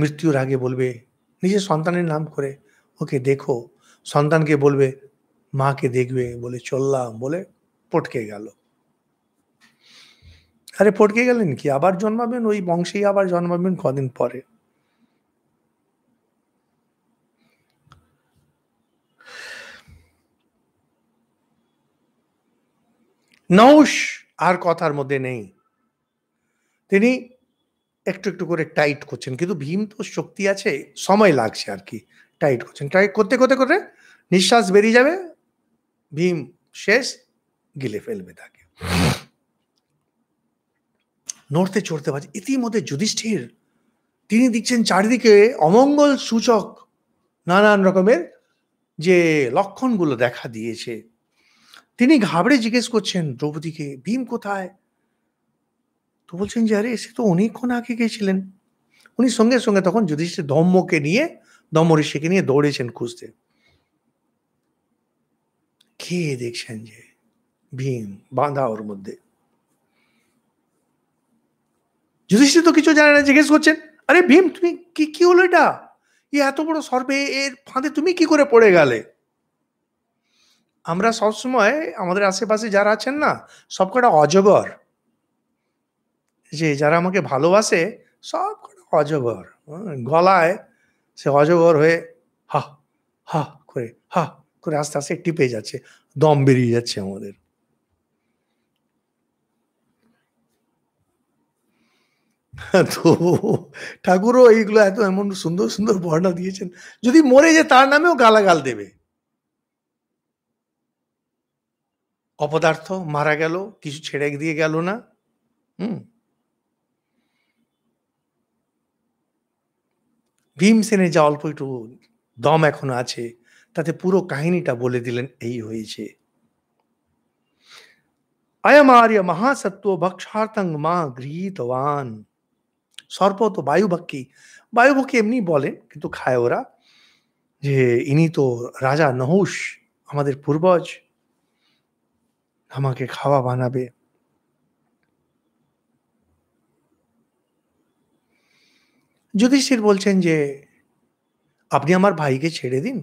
মৃত্যুর আগে বলবে নিজের সন্তানের নাম করে ওকে দেখো সন্তানকে বলবে মাকে দেখবে বলে চললাম বলে পটকে গেল আরে পটকে গেলেন কি আবার জন্মাবেন ওই বংশেই আবার জন্মাবেন কদিন পরে নৌশ আর কথার মধ্যে নেই তিনি একটু একটু করে টাইট করছেন কিন্তু ভীম তো শক্তি আছে সময় লাগছে আর কি টাইট করছেন টাইট করতে করতে করে নিঃশ্বাস বেরিয়ে যাবে ভীম শেষ গিলে ফেলবে তাকে নড়তে চড়তে পারছে ইতিমধ্যে যুধিষ্ঠির তিনি দিচ্ছেন চারিদিকে অমঙ্গল সূচক নানান রকমের যে লক্ষণগুলো দেখা দিয়েছে তিনি ঘাবড়ে জিজ্ঞেস করছেন দ্রৌপদীকে ভীম কোথায় তো বলছেন যে আরে এসে তো অনেকক্ষণ আগে গেছিলেন উনি সঙ্গে সঙ্গে তখন যুধিষ্ঠির ধম্মকে নিয়ে দম্ম ঋষিকে নিয়ে দৌড়েছেন খুঁজতে তাকিয়ে দেখছেন যে ভীম বাঁধা ওর মধ্যে যুধিষ্ঠির তো কিছু জানে না জিজ্ঞেস করছেন আরে ভীম তুমি কি কি হলো এটা এই এত বড় সর্বে এর ফাঁদে তুমি কি করে পড়ে গেলে আমরা সবসময় আমাদের আশেপাশে যারা আছেন না সবকটা অজগর যে যারা আমাকে ভালোবাসে সবকটা অজগর গলায় সে অজগর হয়ে হা হা করে হা করে আস্তে আস্তে টিপে যাচ্ছে দম বেরিয়ে যাচ্ছে আমাদের তো ঠাকুরও এইগুলো এত এমন সুন্দর সুন্দর বর্ণা দিয়েছেন যদি মরে যে তার নামেও গালাগাল দেবে অপদার্থ মারা গেল কিছু ছেড়ে দিয়ে গেল না হুম ভীমসেনে যা অল্প একটু দম এখন আছে তাতে পুরো কাহিনীটা বলে দিলেন এই হয়েছে অয়ম আর্য মহাসত্ব ভক্ষার্থং মা গৃহীতবান সর্প তো বায়ুভক্ষি বায়ুভক্ষি এমনি বলেন কিন্তু খায় ওরা যে ইনি তো রাজা নহুষ আমাদের পূর্বজ আমাকে খাওয়া বানাবে যুধিষ্ঠির বলছেন যে আপনি আমার ভাইকে ছেড়ে দিন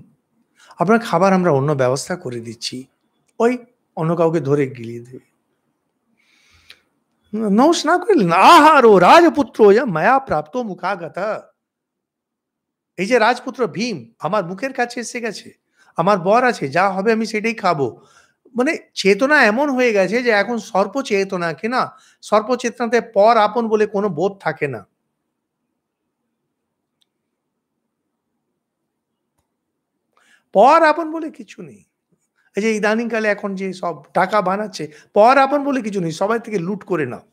আপনার খাবার আমরা অন্য ব্যবস্থা করে দিচ্ছি ওই অন্য কাউকে ধরে গিলিয়ে দেবে নৌস না আহার ও রাজপুত্র মায়া প্রাপ্ত মুখাগত এই যে রাজপুত্র ভীম আমার মুখের কাছে এসে গেছে আমার বর আছে যা হবে আমি সেটাই খাবো মানে চেতনা এমন হয়ে গেছে যে এখন সর্প কি না সর্প চেতনাতে পর আপন বলে কোনো বোধ থাকে না পর আপন বলে কিছু নেই এই যে ইদানিংকালে এখন যে সব টাকা বানাচ্ছে পর আপন বলে কিছু নেই সবাই থেকে লুট করে নাও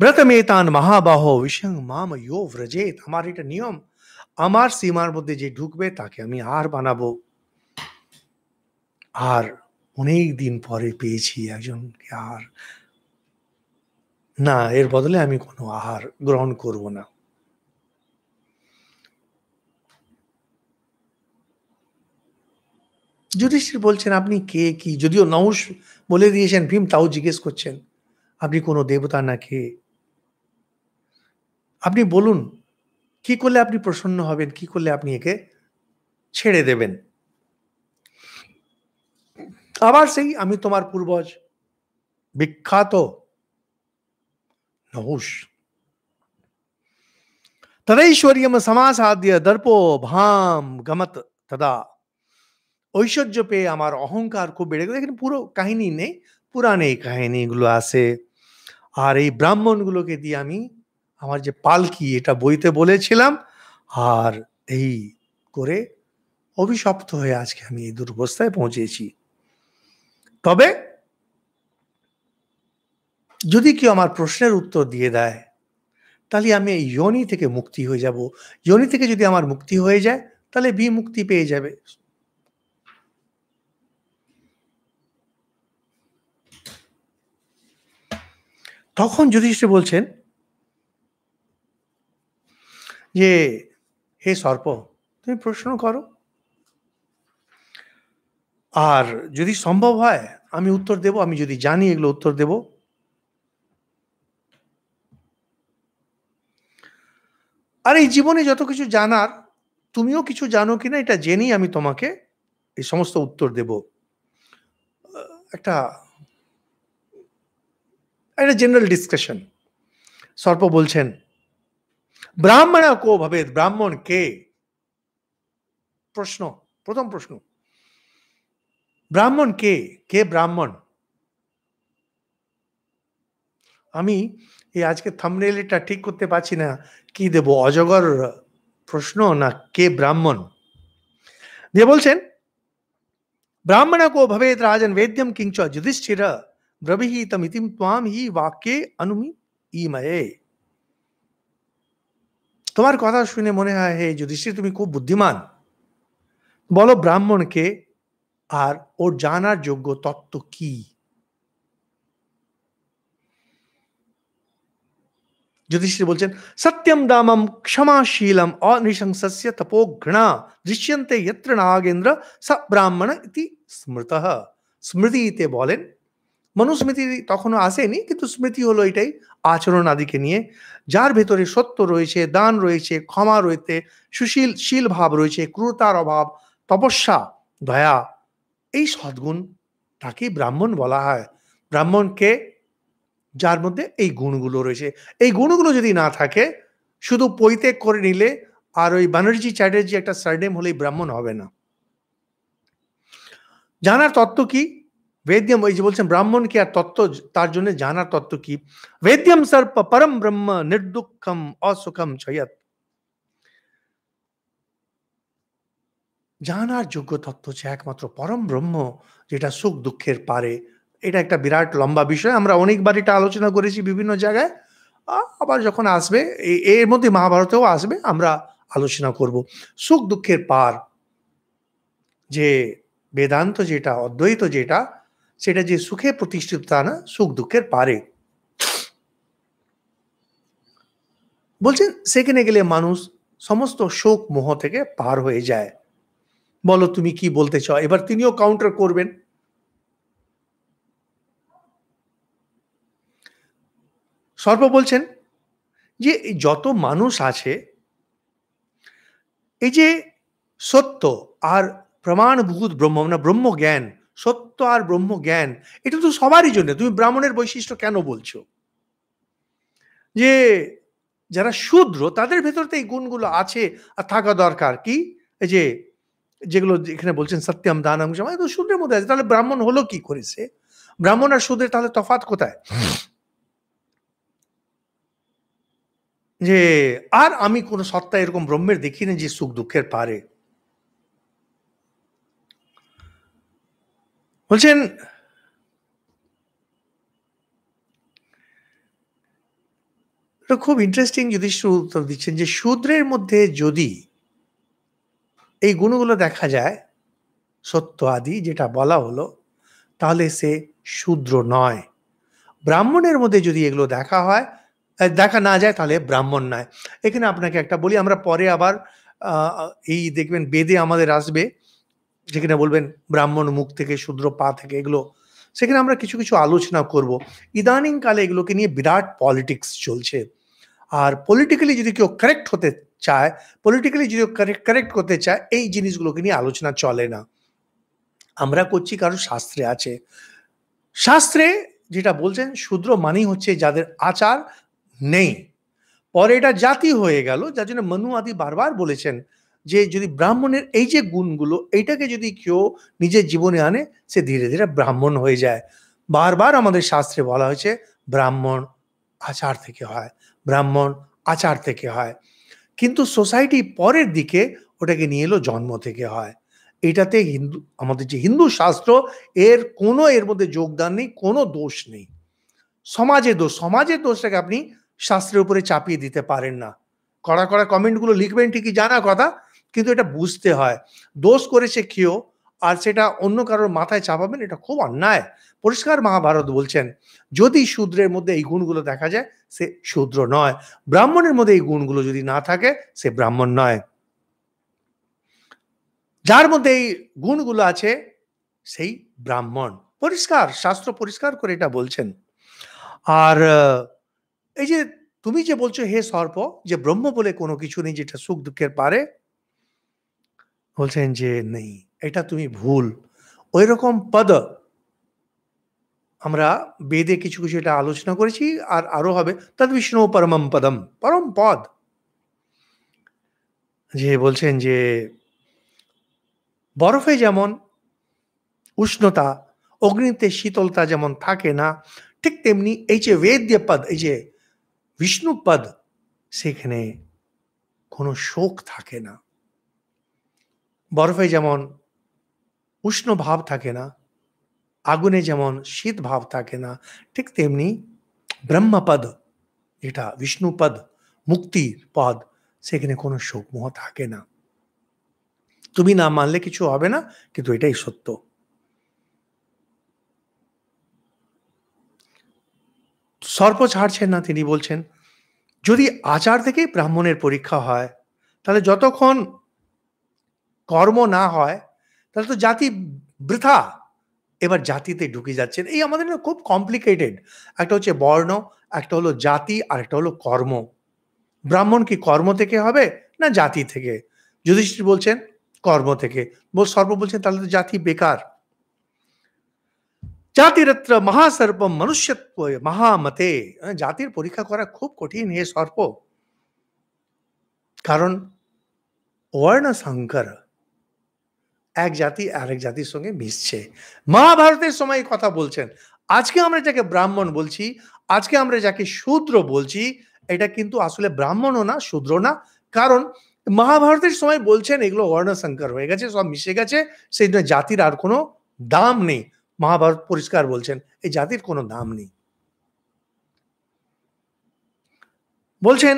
ব্রতমেতান মহাবাহ বিশং মাম ইয়ো ব্রজেত আমার এটা নিয়ম আমার সীমার মধ্যে যে ঢুকবে তাকে আমি আর বানাবো আর অনেক দিন পরে পেয়েছি একজনকে আর না এর বদলে আমি কোনো আহার গ্রহণ করব না যুধিষ্ঠির বলছেন আপনি কে কি যদিও নউস বলে দিয়েছেন ভীম তাও জিজ্ঞেস করছেন আপনি কোনো দেবতা না কে আপনি বলুন কি করলে আপনি প্রসন্ন হবেন কি করলে আপনি একে ছেড়ে দেবেন আবার সেই আমি তোমার পূর্বজ বিখ্যাত নহুষ তদৈশ্বর্য সমাসাদ্য দর্প ভাম গমত তদা ঐশ্বর্য পেয়ে আমার অহংকার খুব বেড়ে গেল এখানে পুরো কাহিনী নেই পুরাণে এই কাহিনীগুলো আছে আর এই ব্রাহ্মণগুলোকে দিয়ে আমি আমার যে পালকি এটা বইতে বলেছিলাম আর এই করে অভিশপ্ত হয়ে আজকে আমি এই দুর্বস্থায় পৌঁছেছি তবে যদি কেউ আমার প্রশ্নের উত্তর দিয়ে দেয় তাহলে আমি এই ইয়নি থেকে মুক্তি হয়ে যাব ইয়নি থেকে যদি আমার মুক্তি হয়ে যায় তাহলে বিমুক্তি পেয়ে যাবে তখন যুধিষ্ঠির বলছেন যে হে সর্প তুমি প্রশ্ন করো আর যদি সম্ভব হয় আমি উত্তর দেব আমি যদি জানি এগুলো উত্তর দেব আর এই জীবনে যত কিছু জানার তুমিও কিছু জানো কি না এটা জেনেই আমি তোমাকে এই সমস্ত উত্তর দেব একটা একটা জেনারেল ডিসকাশন সর্প বলছেন ব্রাহ্মণা কো ভবেদ ব্রাহ্মণ কে প্রশ্ন প্রথম প্রশ্ন ব্রাহ্মণ কে কে ব্রাহ্মণ আমি এই আজকে থামনেলটা ঠিক করতে পারছি না কি দেব অজগর প্রশ্ন না কে ব্রাহ্মণ দিয়ে বলছেন ব্রাহ্মণ কো ভবেদ রাজন বেদ্যম কিংচ যুধিষ্ঠির ब्रवीतमिति त्वाम ही वाक्ये अनुमि ইময়ে তোমার কথা শুনে মনে হয় হে যুধিষ্ঠির তুমি খুব বুদ্ধিমান বলো ব্রাহ্মণকে আর ওর জানার যোগ্য তত্ত্ব কি যুধিষ্ঠির বলছেন সত্যম দামম ক্ষমাশীলম অনিশংসস্য তপোঘৃণা দৃশ্যন্তে ইত্র নাগেন্দ্র স ব্রাহ্মণ ইতি স্মৃত স্মৃতিতে বলেন মনুস্মৃতি তখনও আসেনি কিন্তু স্মৃতি হলো এটাই আচরণ আদিকে নিয়ে যার ভেতরে সত্য রয়েছে দান রয়েছে ক্ষমা রয়েছে সুশীল শীল ভাব রয়েছে ক্রুরতার অভাব তপস্যা দয়া এই সদ্গুণ তাকে ব্রাহ্মণ বলা হয় ব্রাহ্মণকে যার মধ্যে এই গুণগুলো রয়েছে এই গুণগুলো যদি না থাকে শুধু পরিত্যাগ করে নিলে আর ওই ব্যানার্জি চ্যাটার্জি একটা সার্ডেম হলেই ব্রাহ্মণ হবে না জানার তত্ত্ব কি বেদ্যম ওই যে বলছেন ব্রাহ্মণ কি আর তত্ত্ব তার জন্য জানার তত্ত্ব কি বেদ্যম সর্প পরম ব্রহ্ম নির্দুঃখম অসুখম ছয়ত জানার যোগ্য তত্ত্ব হচ্ছে একমাত্র পরম ব্রহ্ম যেটা সুখ দুঃখের পারে এটা একটা বিরাট লম্বা বিষয় আমরা অনেকবার এটা আলোচনা করেছি বিভিন্ন জায়গায় আবার যখন আসবে এর মধ্যে মহাভারতেও আসবে আমরা আলোচনা করব সুখ দুঃখের পার যে বেদান্ত যেটা অদ্বৈত যেটা সেটা যে সুখে প্রতিষ্ঠিত তা না সুখ দুঃখের পারে বলছেন সেখানে গেলে মানুষ সমস্ত শোক মোহ থেকে পার হয়ে যায় বলো তুমি কি বলতে চাও এবার তিনিও কাউন্টার করবেন সর্ব বলছেন যে যত মানুষ আছে এই যে সত্য আর প্রমাণভূত ব্রহ্ম না মানে ব্রহ্ম জ্ঞান সত্য আর ব্রহ্ম জ্ঞান এটা তো সবারই জন্য তুমি ব্রাহ্মণের বৈশিষ্ট্য কেন বলছো যে যারা শূদ্র তাদের ভেতর তো এই গুণগুলো আছে আর থাকা দরকার কি এই যে যেগুলো এখানে বলছেন সত্যম দানাম তো শূদ্রের মধ্যে আছে তাহলে ব্রাহ্মণ হলো কি করেছে ব্রাহ্মণ আর শূদ্রের তাহলে তফাত কোথায় যে আর আমি কোনো সত্তা এরকম ব্রহ্মের দেখি না যে সুখ দুঃখের পারে বলছেন খুব ইন্টারেস্টিং যুধিষ্ঠির উত্তর দিচ্ছেন যে শূদ্রের মধ্যে যদি এই গুণগুলো দেখা যায় সত্য আদি যেটা বলা হলো তাহলে সে শূদ্র নয় ব্রাহ্মণের মধ্যে যদি এগুলো দেখা হয় দেখা না যায় তাহলে ব্রাহ্মণ নয় এখানে আপনাকে একটা বলি আমরা পরে আবার এই দেখবেন বেদে আমাদের আসবে যেখানে বলবেন ব্রাহ্মণ মুখ থেকে শূদ্র পা থেকে এগুলো সেখানে আমরা কিছু কিছু আলোচনা করব ইদানিং কালে এগুলোকে নিয়ে বিরাট পলিটিক্স চলছে আর পলিটিক্যালি যদি কেউ কারেক্ট হতে চায় পলিটিক্যালি যদি কারেক্ট করতে চায় এই জিনিসগুলোকে নিয়ে আলোচনা চলে না আমরা করছি কারণ শাস্ত্রে আছে শাস্ত্রে যেটা বলছেন শূদ্র মানেই হচ্ছে যাদের আচার নেই পরে এটা জাতি হয়ে গেল যার জন্য মনু আদি বারবার বলেছেন যে যদি ব্রাহ্মণের এই যে গুণগুলো এইটাকে যদি কেউ নিজের জীবনে আনে সে ধীরে ধীরে ব্রাহ্মণ হয়ে যায় বারবার আমাদের শাস্ত্রে বলা হয়েছে ব্রাহ্মণ আচার থেকে হয় ব্রাহ্মণ আচার থেকে হয় কিন্তু সোসাইটি পরের দিকে ওটাকে নিয়ে এলো জন্ম থেকে হয় এটাতে হিন্দু আমাদের যে হিন্দু শাস্ত্র এর কোনো এর মধ্যে যোগদান নেই কোনো দোষ নেই সমাজের দোষ সমাজের দোষটাকে আপনি শাস্ত্রের উপরে চাপিয়ে দিতে পারেন না কড়া কড়া কমেন্টগুলো লিখবেন ঠিকই জানা কথা কিন্তু এটা বুঝতে হয় দোষ করেছে কেউ আর সেটা অন্য কারোর মাথায় চাপাবেন এটা খুব অন্যায় পরিষ্কার মহাভারত বলছেন যদি শূদ্রের মধ্যে এই গুণগুলো দেখা যায় সে শূদ্র নয় ব্রাহ্মণের মধ্যে এই গুণগুলো যদি না থাকে সে ব্রাহ্মণ নয় যার মধ্যে এই গুণগুলো আছে সেই ব্রাহ্মণ পরিষ্কার শাস্ত্র পরিষ্কার করে এটা বলছেন আর এই যে তুমি যে বলছো হে সর্প যে ব্রহ্ম বলে কোনো কিছু নেই যেটা সুখ দুঃখের পারে বলছেন যে নেই এটা তুমি ভুল ওই রকম পদ আমরা বেদে কিছু কিছু এটা আলোচনা করেছি আর আরো হবে তদ বিষ্ণু পরমম পদম পরম পদ যে বলছেন যে বরফে যেমন উষ্ণতা অগ্নিতে শীতলতা যেমন থাকে না ঠিক তেমনি এই যে বেদ্য পদ এই যে বিষ্ণু পদ সেখানে কোনো শোক থাকে না বরফে যেমন উষ্ণ ভাব থাকে না আগুনে যেমন শীত ভাব থাকে না ঠিক তেমনি ব্রহ্মপদ যেটা বিষ্ণুপদ মুক্তির পদ সেখানে কোনো শোকমোহ থাকে না তুমি না মানলে কিছু হবে না কিন্তু এটাই সত্য সর্প ছাড়ছেন না তিনি বলছেন যদি আচার থেকেই ব্রাহ্মণের পরীক্ষা হয় তাহলে যতক্ষণ কর্ম না হয় তাহলে তো জাতি বৃথা এবার জাতিতে ঢুকে যাচ্ছেন এই আমাদের না খুব কমপ্লিকেটেড একটা হচ্ছে বর্ণ একটা হলো জাতি আর একটা হলো কর্ম ব্রাহ্মণ কি কর্ম থেকে হবে না জাতি থেকে যুধিষ্ঠির বলছেন কর্ম থেকে সর্ব বলছেন তাহলে তো জাতি বেকার জাতিরত্র মহাসর্প মনুষ্যত্ব মহামতে হ্যাঁ, জাতির পরীক্ষা করা খুব কঠিন হে সর্প কারণ ওয়ার্ণ সংকর এক জাতি আরেক জাতির সঙ্গে মিশছে মহাভারতের সময় কথা বলছেন আজকে আমরা যাকে ব্রাহ্মণ বলছি আজকে আমরা যাকে শূদ্র বলছি এটা কিন্তু আসলে ব্রাহ্মণও না শূদ্র না কারণ মহাভারতের সময় বলছেন এগুলো বর্ণশঙ্কর হয়ে গেছে সব মিশে গেছে সেই জন্য জাতির আর কোনো দাম নেই মহাভারত পরিষ্কার বলছেন এই জাতির কোনো দাম নেই বলছেন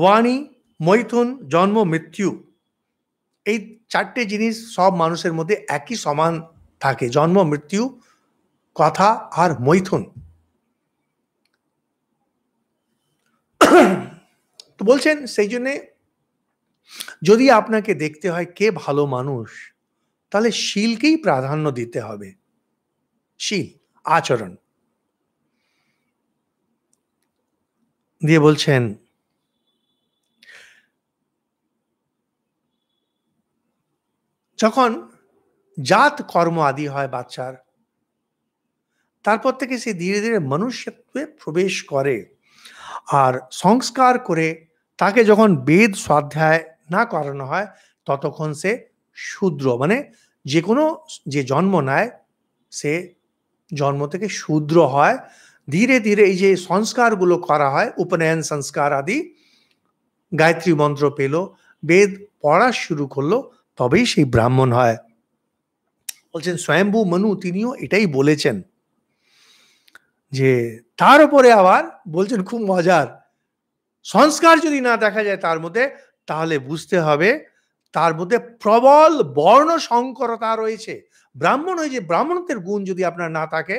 ওয়াণী মৈথুন জন্ম মৃত্যু এই চারটে জিনিস সব মানুষের মধ্যে একই সমান থাকে জন্ম মৃত্যু কথা আর মৈথুন তো বলছেন সেই জন্যে যদি আপনাকে দেখতে হয় কে ভালো মানুষ তাহলে শিলকেই প্রাধান্য দিতে হবে শিল আচরণ দিয়ে বলছেন যখন জাত কর্ম আদি হয় বাচ্চার তারপর থেকে সে ধীরে ধীরে মনুষ্যত্বে প্রবেশ করে আর সংস্কার করে তাকে যখন বেদ স্বাধ্যায় না করানো হয় ততক্ষণ সে শূদ্র মানে যে কোনো যে জন্ম নেয় সে জন্ম থেকে শূদ্র হয় ধীরে ধীরে এই যে সংস্কারগুলো করা হয় উপনয়ন সংস্কার আদি গায়ত্রী মন্ত্র পেল বেদ পড়া শুরু করলো তবেই সেই ব্রাহ্মণ হয় বলছেন স্বয়ম্ভু মনু তিনিও এটাই বলেছেন যে তার উপরে আবার বলছেন খুব মজার সংস্কার যদি না দেখা যায় তার মধ্যে তাহলে বুঝতে হবে তার মধ্যে প্রবল বর্ণ সংকরতা রয়েছে ব্রাহ্মণ ওই যে ব্রাহ্মণদের গুণ যদি আপনার না থাকে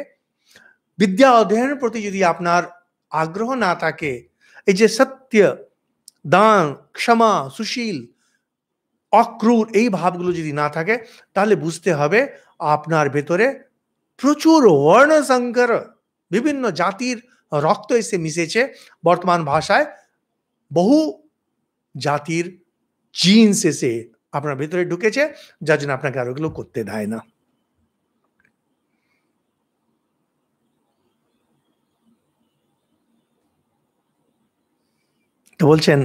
বিদ্যা অধ্যয়নের প্রতি যদি আপনার আগ্রহ না থাকে এই যে সত্য দান ক্ষমা সুশীল অক্রূর এই ভাবগুলো যদি না থাকে তাহলে বুঝতে হবে আপনার ভেতরে প্রচুর বর্ণসংকর বিভিন্ন জাতির রক্ত এসে মিশেছে বর্তমান ভাষায় বহু জাতির জিন্স এসে আপনার ভেতরে ঢুকেছে যার জন্য আপনাকে আর ওগুলো করতে দেয় না তো বলছেন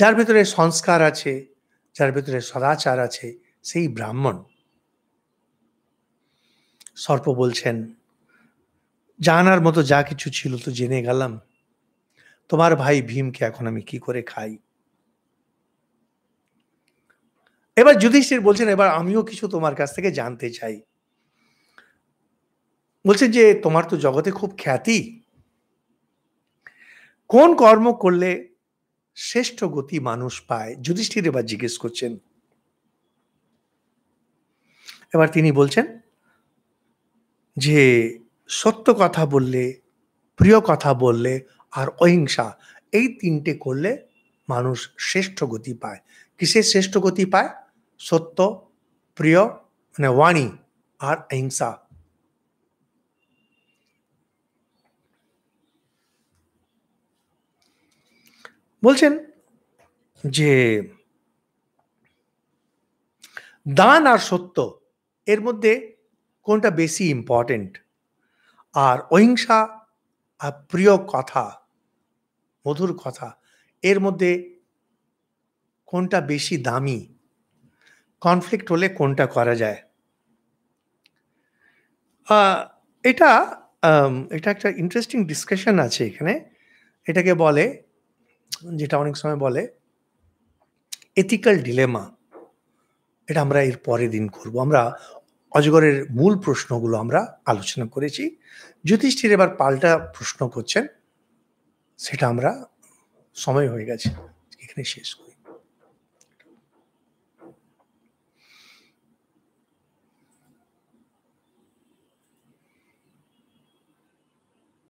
যার ভেতরে সংস্কার আছে যার ভেতরে সদাচার আছে সেই ব্রাহ্মণ সর্প বলছেন জানার মতো যা কিছু ছিল তো জেনে গেলাম তোমার ভাই ভীমকে এখন আমি কি করে খাই এবার যুধিষ্ঠির বলছেন এবার আমিও কিছু তোমার কাছ থেকে জানতে চাই বলছেন যে তোমার তো জগতে খুব খ্যাতি কোন কর্ম করলে শ্রেষ্ঠ গতি মানুষ পায় যুধিষ্ঠির এবার জিজ্ঞেস করছেন এবার তিনি বলছেন যে সত্য কথা বললে প্রিয় কথা বললে আর অহিংসা এই তিনটে করলে মানুষ শ্রেষ্ঠ গতি পায় কিসের শ্রেষ্ঠ গতি পায় সত্য প্রিয় মানে ওয়াণী আর অহিংসা বলছেন যে দান আর সত্য এর মধ্যে কোনটা বেশি ইম্পর্টেন্ট আর অহিংসা আর প্রিয় কথা মধুর কথা এর মধ্যে কোনটা বেশি দামি কনফ্লিক্ট হলে কোনটা করা যায় এটা এটা একটা ইন্টারেস্টিং ডিসকাশন আছে এখানে এটাকে বলে যেটা অনেক সময় বলে এথিক্যাল ডিলেমা এটা আমরা এর পরের দিন করব আমরা অজগরের মূল প্রশ্নগুলো আমরা আলোচনা করেছি যুধিষ্ঠির এবার পাল্টা প্রশ্ন করছেন সেটা আমরা সময় হয়ে গেছে এখানে শেষ করি